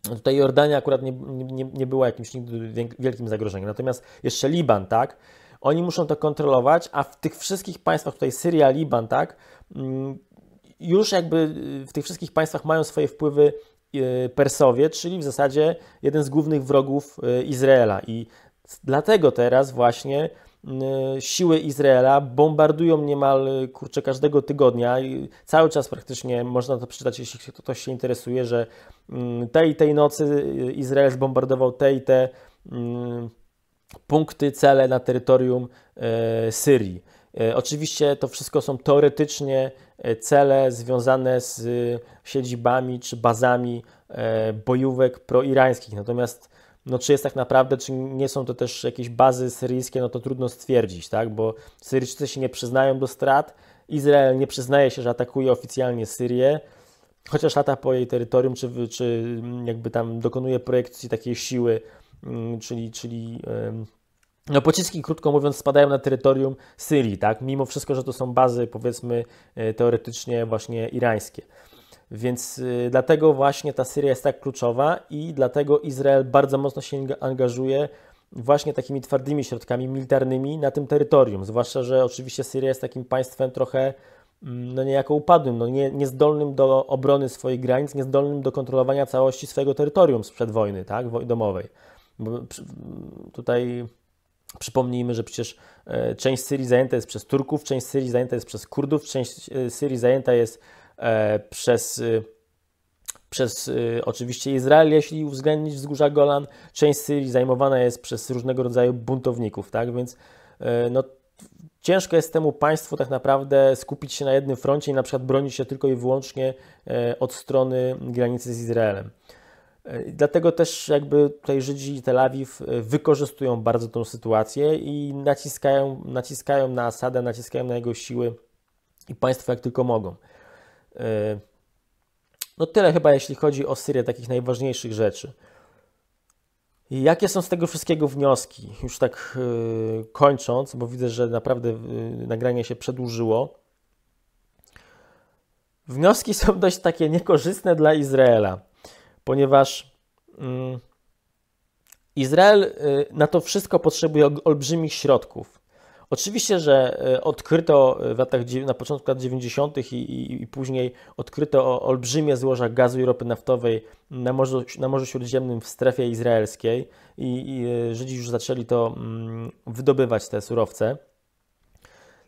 Tutaj Jordania akurat nie, nie, nie była jakimś nigdy wielkim zagrożeniem. Natomiast jeszcze Liban, tak? Oni muszą to kontrolować, a w tych wszystkich państwach, tutaj Syria, Liban, tak? Mm, już jakby y, w tych wszystkich państwach mają swoje wpływy y, Persowie, czyli w zasadzie jeden z głównych wrogów y, Izraela. I dlatego teraz właśnie E, siły Izraela bombardują niemal e, kurczę każdego tygodnia i cały czas praktycznie można to przeczytać, jeśli ktoś się interesuje, że mm, tej tej nocy e, Izrael zbombardował te i te mm, punkty, cele na terytorium Syrii. Oczywiście to wszystko są teoretycznie cele związane z siedzibami czy bazami bojówek proirańskich, natomiast no czy jest tak naprawdę, czy nie są to też jakieś bazy syryjskie, no to trudno stwierdzić, tak? Bo Syryjczycy się nie przyznają do strat, Izrael nie przyznaje się, że atakuje oficjalnie Syrię, chociaż lata po jej terytorium, czy, czy mm, jakby tam dokonuje projekcji takiej siły, mm, czyli, czyli no pociski, krótko mówiąc, spadają na terytorium Syrii, tak? Mimo wszystko, że to są bazy, powiedzmy, e, teoretycznie właśnie irańskie. Więc y, dlatego właśnie ta Syria jest tak kluczowa i dlatego Izrael bardzo mocno się angażuje właśnie takimi twardymi środkami militarnymi na tym terytorium. Zwłaszcza, że oczywiście Syria jest takim państwem trochę mm, no niejako upadłym, no nie, niezdolnym do obrony swoich granic, niezdolnym do kontrolowania całości swojego terytorium sprzed wojny tak, domowej. Bo mm, tutaj Przypomnijmy, że przecież e, część Syrii zajęta jest przez Turków, część Syrii zajęta jest przez Kurdów, część e, Syrii zajęta jest E, przez y, przez y, oczywiście Izrael, jeśli uwzględnić wzgórza Golan, część Syrii zajmowana jest przez różnego rodzaju buntowników, tak? Więc e, no, ciężko jest temu państwu tak naprawdę skupić się na jednym froncie i na przykład bronić się tylko i wyłącznie e, od strony granicy z Izraelem. Dlatego też jakby tutaj Żydzi i Tel Awiw wykorzystują bardzo tą sytuację i naciskają, naciskają na Asadę, naciskają na jego siły i państwo jak tylko mogą. Y, no tyle chyba, jeśli chodzi o Syrię, takich najważniejszych rzeczy. Jakie są z tego wszystkiego wnioski? Już tak y, kończąc, bo widzę, że naprawdę y, nagranie się przedłużyło. Wnioski są dość takie niekorzystne dla Izraela, ponieważ mm, Izrael na to wszystko potrzebuje olbrzymich środków. Oczywiście, że e, odkryto e, w latach, na początku lat 90. I, i, i, później odkryto olbrzymie złoża gazu i ropy naftowej na Morzu, na Morzu Śródziemnym w strefie izraelskiej i, i e, Żydzi już zaczęli to mm, wydobywać, te surowce.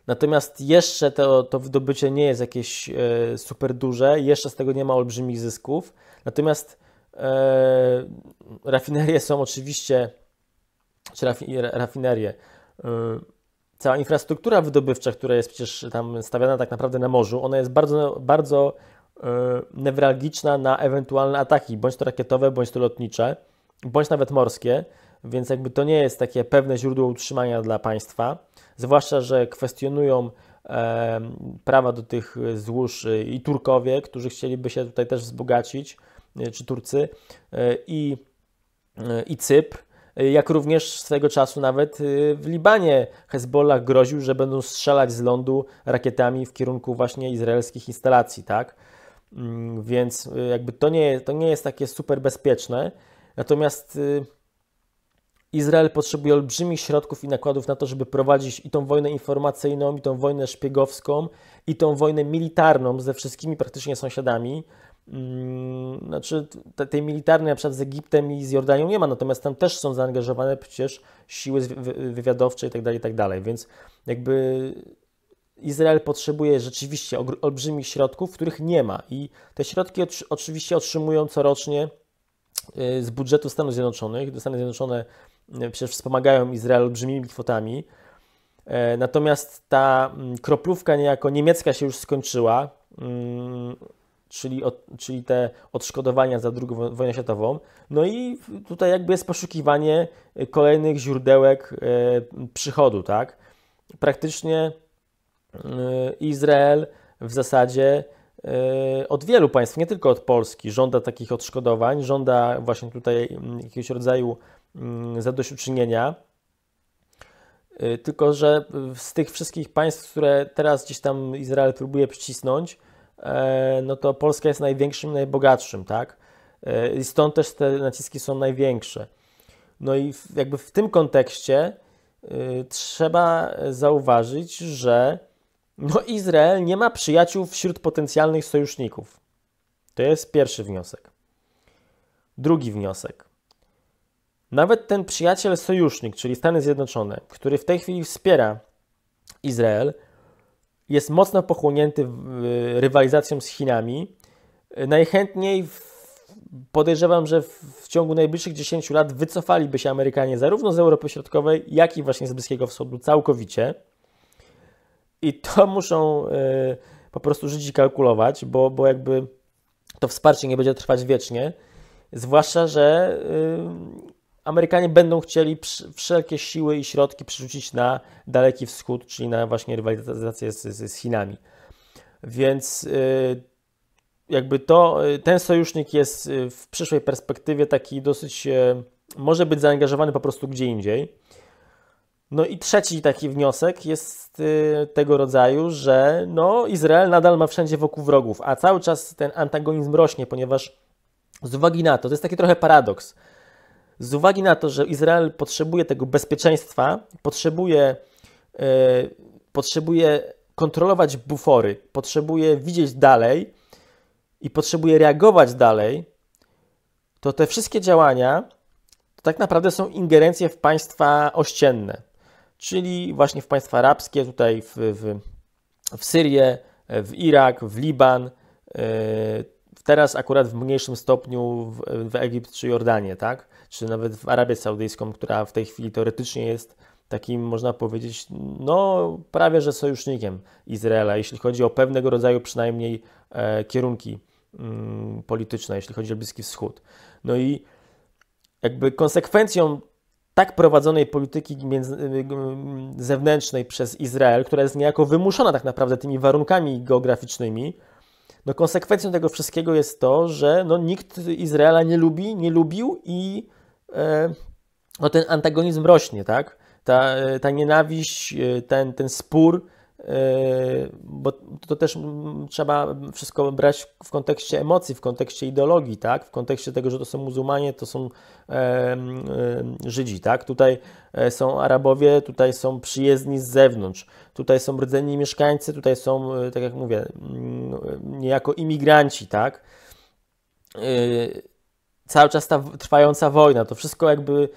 Natomiast jeszcze to, to wydobycie nie jest jakieś e, super duże, jeszcze z tego nie ma olbrzymich zysków. Natomiast e, rafinerie są oczywiście, czy rafi, rafinerie, cała infrastruktura wydobywcza, która jest przecież tam stawiana tak naprawdę na morzu, ona jest bardzo, bardzo yy, newralgiczna na ewentualne ataki, bądź to rakietowe, bądź to lotnicze, bądź nawet morskie, więc jakby to nie jest takie pewne źródło utrzymania dla państwa, zwłaszcza, że kwestionują e, prawa do tych złóż e, i Turkowie, którzy chcieliby się tutaj też wzbogacić, e, czy Turcy, i, i Cypr, Y, jak również swego czasu nawet y, w Libanie Hezbollah groził, że będą strzelać z lądu rakietami w kierunku właśnie izraelskich instalacji, tak? Mm, więc y, jakby to nie, to nie jest takie super bezpieczne. Natomiast Izrael potrzebuje olbrzymich środków i nakładów na to, żeby prowadzić i tą wojnę informacyjną, i tą wojnę szpiegowską, i tą wojnę militarną ze wszystkimi praktycznie sąsiadami. Mm, znaczy tej militarnej na przykład z Egiptem i z Jordanią nie ma, natomiast tam też są zaangażowane przecież siły wywiadowcze itd., tak itd., tak więc jakby Izrael potrzebuje rzeczywiście olbrzymich środków, których nie ma i te środki oczywiście otrzymują corocznie y, z budżetu Stanów Zjednoczonych. Stany Zjednoczone y, przecież wspomagają Izrael olbrzymimi kwotami, e, natomiast ta mm, kroplówka niejako niemiecka się już skończyła, mm, czyli, od, czyli te odszkodowania za II wojnę światową. No i tutaj jakby jest poszukiwanie e, kolejnych źródełek e, przychodu, tak? Praktycznie e, Izrael w zasadzie od wielu państw, nie tylko od Polski, żąda takich odszkodowań, żąda właśnie tutaj mm, jakiegoś rodzaju mm, zadośćuczynienia. Tylko, że z tych wszystkich państw, które teraz gdzieś tam Izrael próbuje przycisnąć, E, no to Polska jest największym, najbogatszym, tak? E, I stąd też te naciski są największe. No i jakby w tym kontekście y, trzeba zauważyć, że no Izrael nie ma przyjaciół wśród potencjalnych sojuszników. To jest pierwszy wniosek. Drugi wniosek. Nawet ten przyjaciel sojusznik, czyli Stany Zjednoczone, który w tej chwili wspiera Izrael, jest mocno pochłonięty y, rywalizacją z Chinami. Y, najchętniej podejrzewam, że w ciągu najbliższych 10 lat wycofaliby się Amerykanie zarówno z Europy Środkowej, jak i właśnie z Bliskiego Wschodu całkowicie. I to muszą y, po prostu Żydzi kalkulować, bo, bo jakby to wsparcie nie będzie trwać wiecznie. Zwłaszcza, że Amerykanie będą chcieli wszelkie siły i środki przerzucić na Daleki Wschód, czyli na właśnie rywalizację z, z, z Chinami. Więc y, jakby to, y, ten sojusznik jest y, w przyszłej perspektywie taki dosyć, może być zaangażowany po prostu gdzie indziej. No i trzeci taki wniosek jest tego rodzaju, że no, Izrael nadal ma wszędzie wokół wrogów, a cały czas ten antagonizm rośnie, ponieważ z uwagi na to, to jest taki trochę paradoks z uwagi na to, że Izrael potrzebuje tego bezpieczeństwa, potrzebuje, yy, potrzebuje kontrolować bufory, potrzebuje widzieć dalej i potrzebuje reagować dalej, to te wszystkie działania to tak naprawdę są ingerencje w państwa ościenne, czyli właśnie w państwa arabskie, tutaj w, w, w Syrię, w Irak, w Liban. Yy, teraz akurat w mniejszym stopniu w, w Egipt czy Jordanię, tak? Czy nawet w Arabię Saudyjską, która w tej chwili teoretycznie jest takim, można powiedzieć, no prawie że sojusznikiem Izraela, jeśli chodzi o pewnego rodzaju przynajmniej e, kierunki mm, polityczne, jeśli chodzi o Bliski Wschód. No i jakby konsekwencją tak prowadzonej polityki zewnętrznej przez Izrael, która jest niejako wymuszona tak naprawdę tymi warunkami geograficznymi, no konsekwencją tego wszystkiego jest to, że no, nikt Izraela nie lubi, nie lubił i e, no, ten antagonizm rośnie, tak? Ta, e, ta nienawiść, e, ten, ten spór Yy, bo to też trzeba wszystko brać w kontekście emocji, w kontekście ideologii, tak? w kontekście tego, że to są muzułmanie, to są y, Żydzi, tak? tutaj e, są Arabowie, tutaj są przyjezdni z zewnątrz, tutaj są rdzenni mieszkańcy, tutaj są, e, tak jak mówię, mm, niejako imigranci. tak? E, cały czas ta trwająca wojna, to wszystko jakby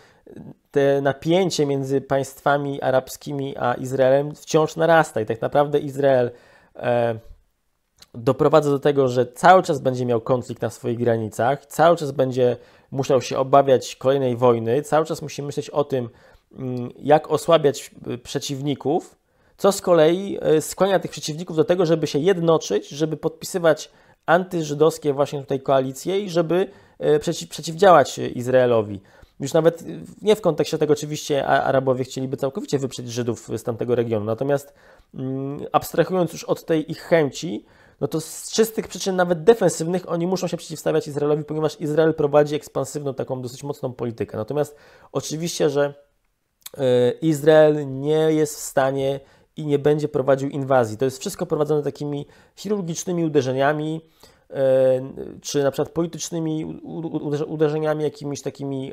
te napięcie między państwami arabskimi a Izraelem wciąż narasta i tak naprawdę Izrael e, doprowadza do tego, że cały czas będzie miał konflikt na swoich granicach, cały czas będzie musiał się obawiać kolejnej wojny, cały czas musi myśleć o tym, mm, jak osłabiać e, przeciwników, co z kolei e, skłania tych przeciwników do tego, żeby się jednoczyć, żeby podpisywać antyżydowskie właśnie tutaj koalicje i żeby e, przeciw, przeciwdziałać Izraelowi. Już nawet y, nie w kontekście tego oczywiście Arabowie chcieliby całkowicie wyprzeć Żydów z tamtego regionu, natomiast mm, abstrahując już od tej ich chęci, no to z czystych przyczyn, nawet defensywnych, oni muszą się przeciwstawiać Izraelowi, ponieważ Izrael prowadzi ekspansywną, taką dosyć mocną politykę. Natomiast oczywiście, że y, Izrael nie jest w stanie i nie będzie prowadził inwazji. To jest wszystko prowadzone takimi chirurgicznymi uderzeniami, czy na przykład politycznymi uderzeniami, jakimiś takimi,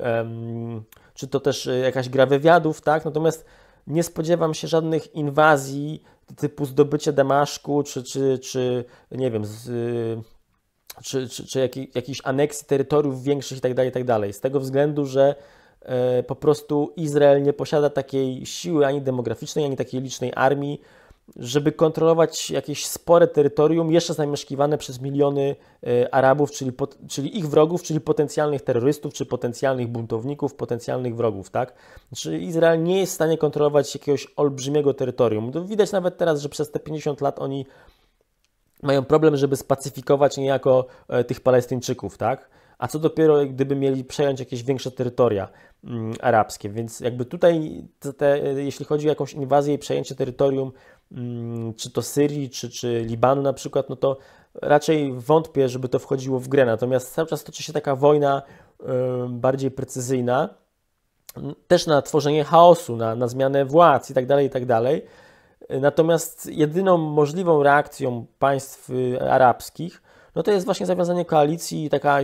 czy to też e, jakaś gra wywiadów, tak? Natomiast nie spodziewam się żadnych inwazji typu zdobycie Damaszku, czy, czy, czy nie wiem, z, czy, czy, czy jak, jakichś aneksji terytoriów większych itd., tak itd. Tak z tego względu, że e, po prostu Izrael nie posiada takiej siły ani demograficznej, ani takiej licznej armii, żeby kontrolować jakieś spore terytorium jeszcze zamieszkiwane przez miliony e, Arabów, czyli, czyli, ich wrogów, czyli potencjalnych terrorystów, czy potencjalnych buntowników, potencjalnych wrogów, tak? Czy znaczy, Izrael nie jest w stanie kontrolować jakiegoś olbrzymiego terytorium. To widać nawet teraz, że przez te 50 lat oni mają problem, żeby spacyfikować niejako e, tych Palestyńczyków, tak? a co dopiero gdyby mieli przejąć jakieś większe terytoria mm, arabskie. Więc jakby tutaj, te, jeśli chodzi o jakąś inwazję i przejęcie terytorium Mm, czy to Syrii, czy, czy Libanu na przykład, no to raczej wątpię, żeby to wchodziło w grę. Natomiast cały czas toczy się taka wojna y, bardziej precyzyjna, też na tworzenie chaosu, na, na zmianę władz tak, tak dalej. Natomiast jedyną możliwą reakcją państw y, arabskich no to jest właśnie zawiązanie koalicji, taka,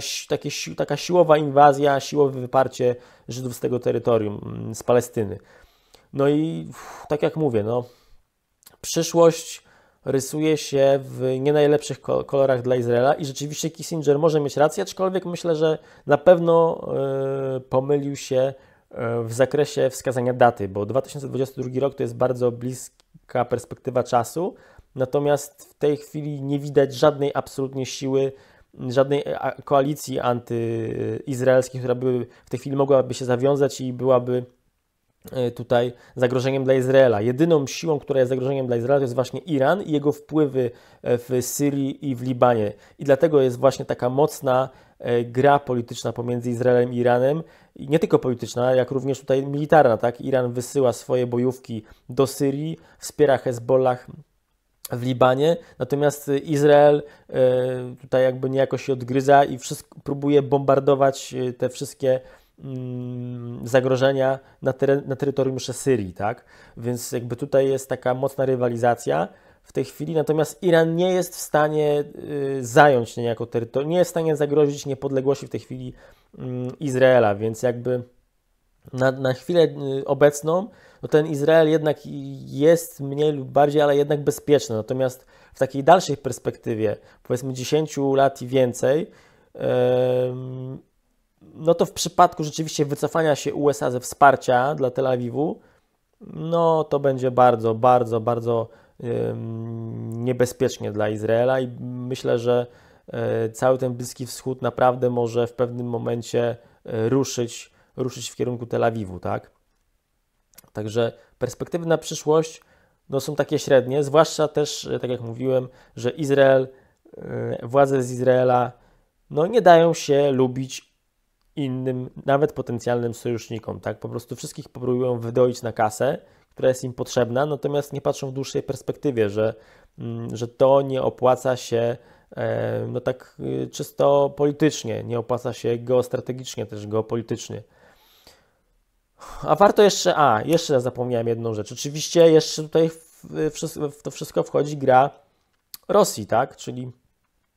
taka siłowa inwazja, siłowe wyparcie Żydów z tego terytorium, mm, z Palestyny. No i tak jak mówię, no, przyszłość rysuje się w nie najlepszych kolorach dla Izraela i rzeczywiście Kissinger może mieć rację, aczkolwiek myślę, że na pewno e, pomylił się e, w zakresie wskazania daty, bo 2022 rok to jest bardzo bliska perspektywa czasu, natomiast w tej chwili nie widać żadnej absolutnie siły, żadnej e, koalicji antyizraelskiej, która by w tej chwili mogłaby się zawiązać i byłaby E, tutaj zagrożeniem dla Izraela. Jedyną siłą, która jest zagrożeniem dla Izraela, to jest właśnie Iran i jego wpływy e, w Syrii i w Libanie. I dlatego jest właśnie taka mocna e, gra polityczna pomiędzy Izraelem i Iranem, I nie tylko polityczna, jak również tutaj militarna. Tak? Iran wysyła swoje bojówki do Syrii, wspiera Hezbollah w Libanie, natomiast Izrael tutaj jakby niejako się odgryza i próbuje bombardować te wszystkie Mm, zagrożenia na, teren, na terytorium jeszcze Syrii, tak? Więc jakby tutaj jest taka mocna rywalizacja w tej chwili, natomiast Iran nie jest w stanie y, zająć się niejako terytorium, nie jest w stanie zagrozić niepodległości w tej chwili mm, Izraela, więc jakby na, na chwilę y, obecną no ten Izrael jednak jest mniej lub bardziej, ale jednak bezpieczny, natomiast w takiej dalszej perspektywie, powiedzmy 10 lat i więcej, no to w przypadku rzeczywiście wycofania się USA ze wsparcia dla Tel Awiwu, no to będzie bardzo, bardzo, bardzo niebezpiecznie dla Izraela i myślę, że e, cały ten Bliski Wschód naprawdę może w pewnym momencie e, ruszyć, ruszyć w kierunku Tel Awiwu, tak? Także perspektywy na przyszłość no, są takie średnie, zwłaszcza też, e, tak jak mówiłem, że Izrael, władze z Izraela no, nie dają się lubić innym, nawet potencjalnym sojusznikom. Tak? Po prostu wszystkich próbują wydoić na kasę, która jest im potrzebna, natomiast nie patrzą w dłuższej perspektywie, że, mm, że to nie opłaca się e, no tak y, czysto politycznie, nie opłaca się geostrategicznie, też geopolitycznie. A warto jeszcze, a jeszcze zapomniałem jedną rzecz. Oczywiście jeszcze tutaj w, y, w to wszystko wchodzi gra Rosji, tak? Czyli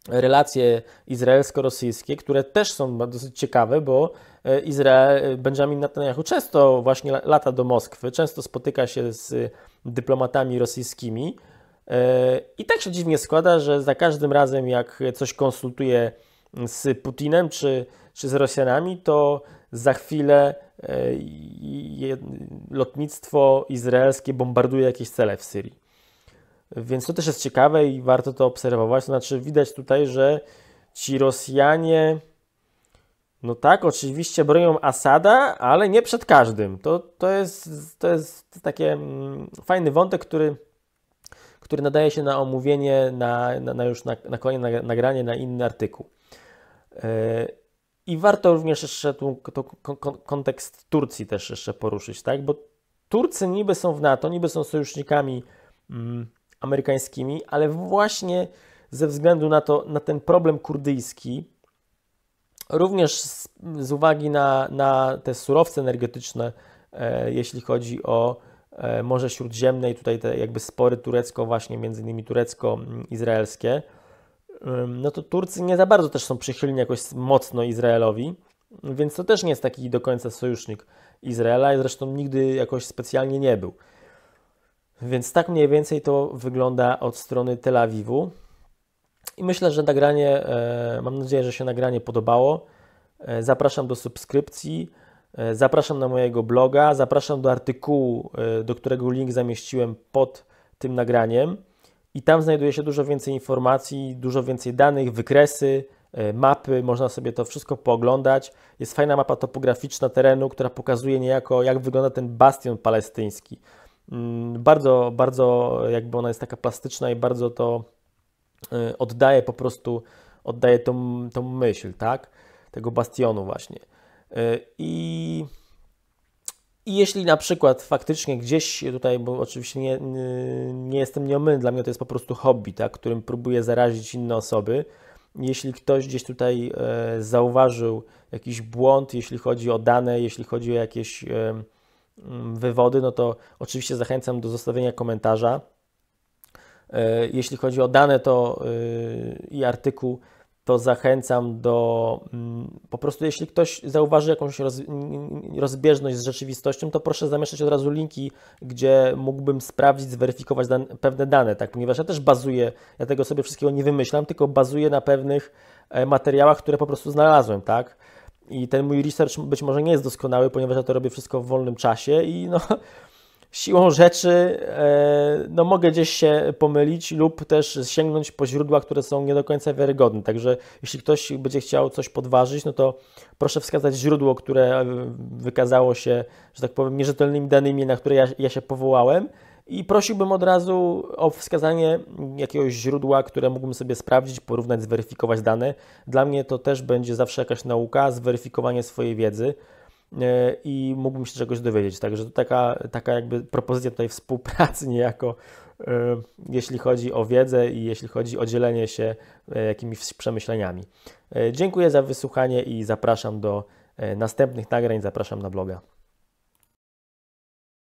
relacje izraelsko-rosyjskie, które też są dosyć ciekawe, bo e, Izrael, e, Benjamin Netanyahu często właśnie lata do Moskwy, często spotyka się z e, dyplomatami rosyjskimi i tak się dziwnie składa, że za każdym razem jak coś konsultuje z Putinem czy, czy z Rosjanami, to za chwilę lotnictwo izraelskie bombarduje jakieś cele w Syrii. Więc to też jest ciekawe i warto to obserwować. To znaczy, widać tutaj, że ci Rosjanie, no tak, oczywiście bronią Asada, ale nie przed każdym. To, to, jest, to jest taki mm, fajny wątek, który, który nadaje się na omówienie, na, na, na już na, na kolejne nagranie, na inny artykuł. E, I warto również jeszcze tu, kontekst Turcji też jeszcze poruszyć, tak? Bo Turcy niby są w NATO, niby są sojusznikami mm, amerykańskimi, ale właśnie ze względu na, to, na ten problem kurdyjski, również z, z uwagi na, na, te surowce energetyczne, e, jeśli chodzi o e, Morze Śródziemne i tutaj te jakby spory turecko, właśnie między innymi turecko-izraelskie, no to Turcy nie za bardzo też są przychylni jakoś mocno Izraelowi, więc to też nie jest taki do końca sojusznik Izraela i zresztą nigdy jakoś specjalnie nie był. Więc tak mniej więcej to wygląda od strony Tel Awiwu. I myślę, że nagranie, e, mam nadzieję, że się nagranie podobało. E, zapraszam do subskrypcji, e, zapraszam na mojego bloga, zapraszam do artykułu, do którego link zamieściłem pod tym nagraniem. I tam znajduje się dużo więcej informacji, dużo więcej danych, wykresy, mapy, można sobie to wszystko pooglądać. Jest fajna mapa topograficzna terenu, która pokazuje niejako, jak wygląda ten bastion palestyński. Mm, bardzo, bardzo jakby ona jest taka plastyczna i bardzo to y, oddaje po prostu, oddaje tą, tą myśl, tak? Tego bastionu właśnie. Y, I, I jeśli na przykład faktycznie gdzieś tutaj, bo oczywiście nie, y, nie jestem nieomylny, dla mnie to jest po prostu hobby, tak? Którym próbuję zarazić inne osoby. Jeśli ktoś gdzieś tutaj zauważył jakiś błąd, jeśli chodzi o dane, jeśli chodzi o jakieś Mm, wywody, no to oczywiście zachęcam do zostawienia komentarza. E, jeśli chodzi o dane to e, i artykuł, to zachęcam do mm, po prostu, jeśli ktoś zauważy jakąś rozbieżność z rzeczywistością, to proszę zamieszczać od razu linki, gdzie mógłbym sprawdzić, zweryfikować dan, pewne dane, tak? Ponieważ ja też bazuję, ja tego sobie wszystkiego nie wymyślam, tylko bazuję na pewnych e, materiałach, które po prostu znalazłem, tak? I ten mój research być może nie jest doskonały, ponieważ ja to robię wszystko w wolnym czasie i no, siłą rzeczy e, no, mogę gdzieś się pomylić lub też sięgnąć po źródła, które są nie do końca wiarygodne. Także jeśli ktoś będzie chciał coś podważyć, no to proszę wskazać źródło, które e, wykazało się, że tak powiem, nierzetelnymi danymi, na które ja, ja się powołałem i prosiłbym od razu o wskazanie jakiegoś źródła, które mógłbym sobie sprawdzić, porównać, zweryfikować dane. Dla mnie to też będzie zawsze jakaś nauka, zweryfikowanie swojej wiedzy e, i mógłbym się czegoś dowiedzieć. Także to taka, taka jakby propozycja tutaj współpracy niejako, e, jeśli chodzi o wiedzę i jeśli chodzi o dzielenie się e, jakimiś przemyśleniami. Dziękuję za wysłuchanie i zapraszam do następnych nagrań, zapraszam na bloga.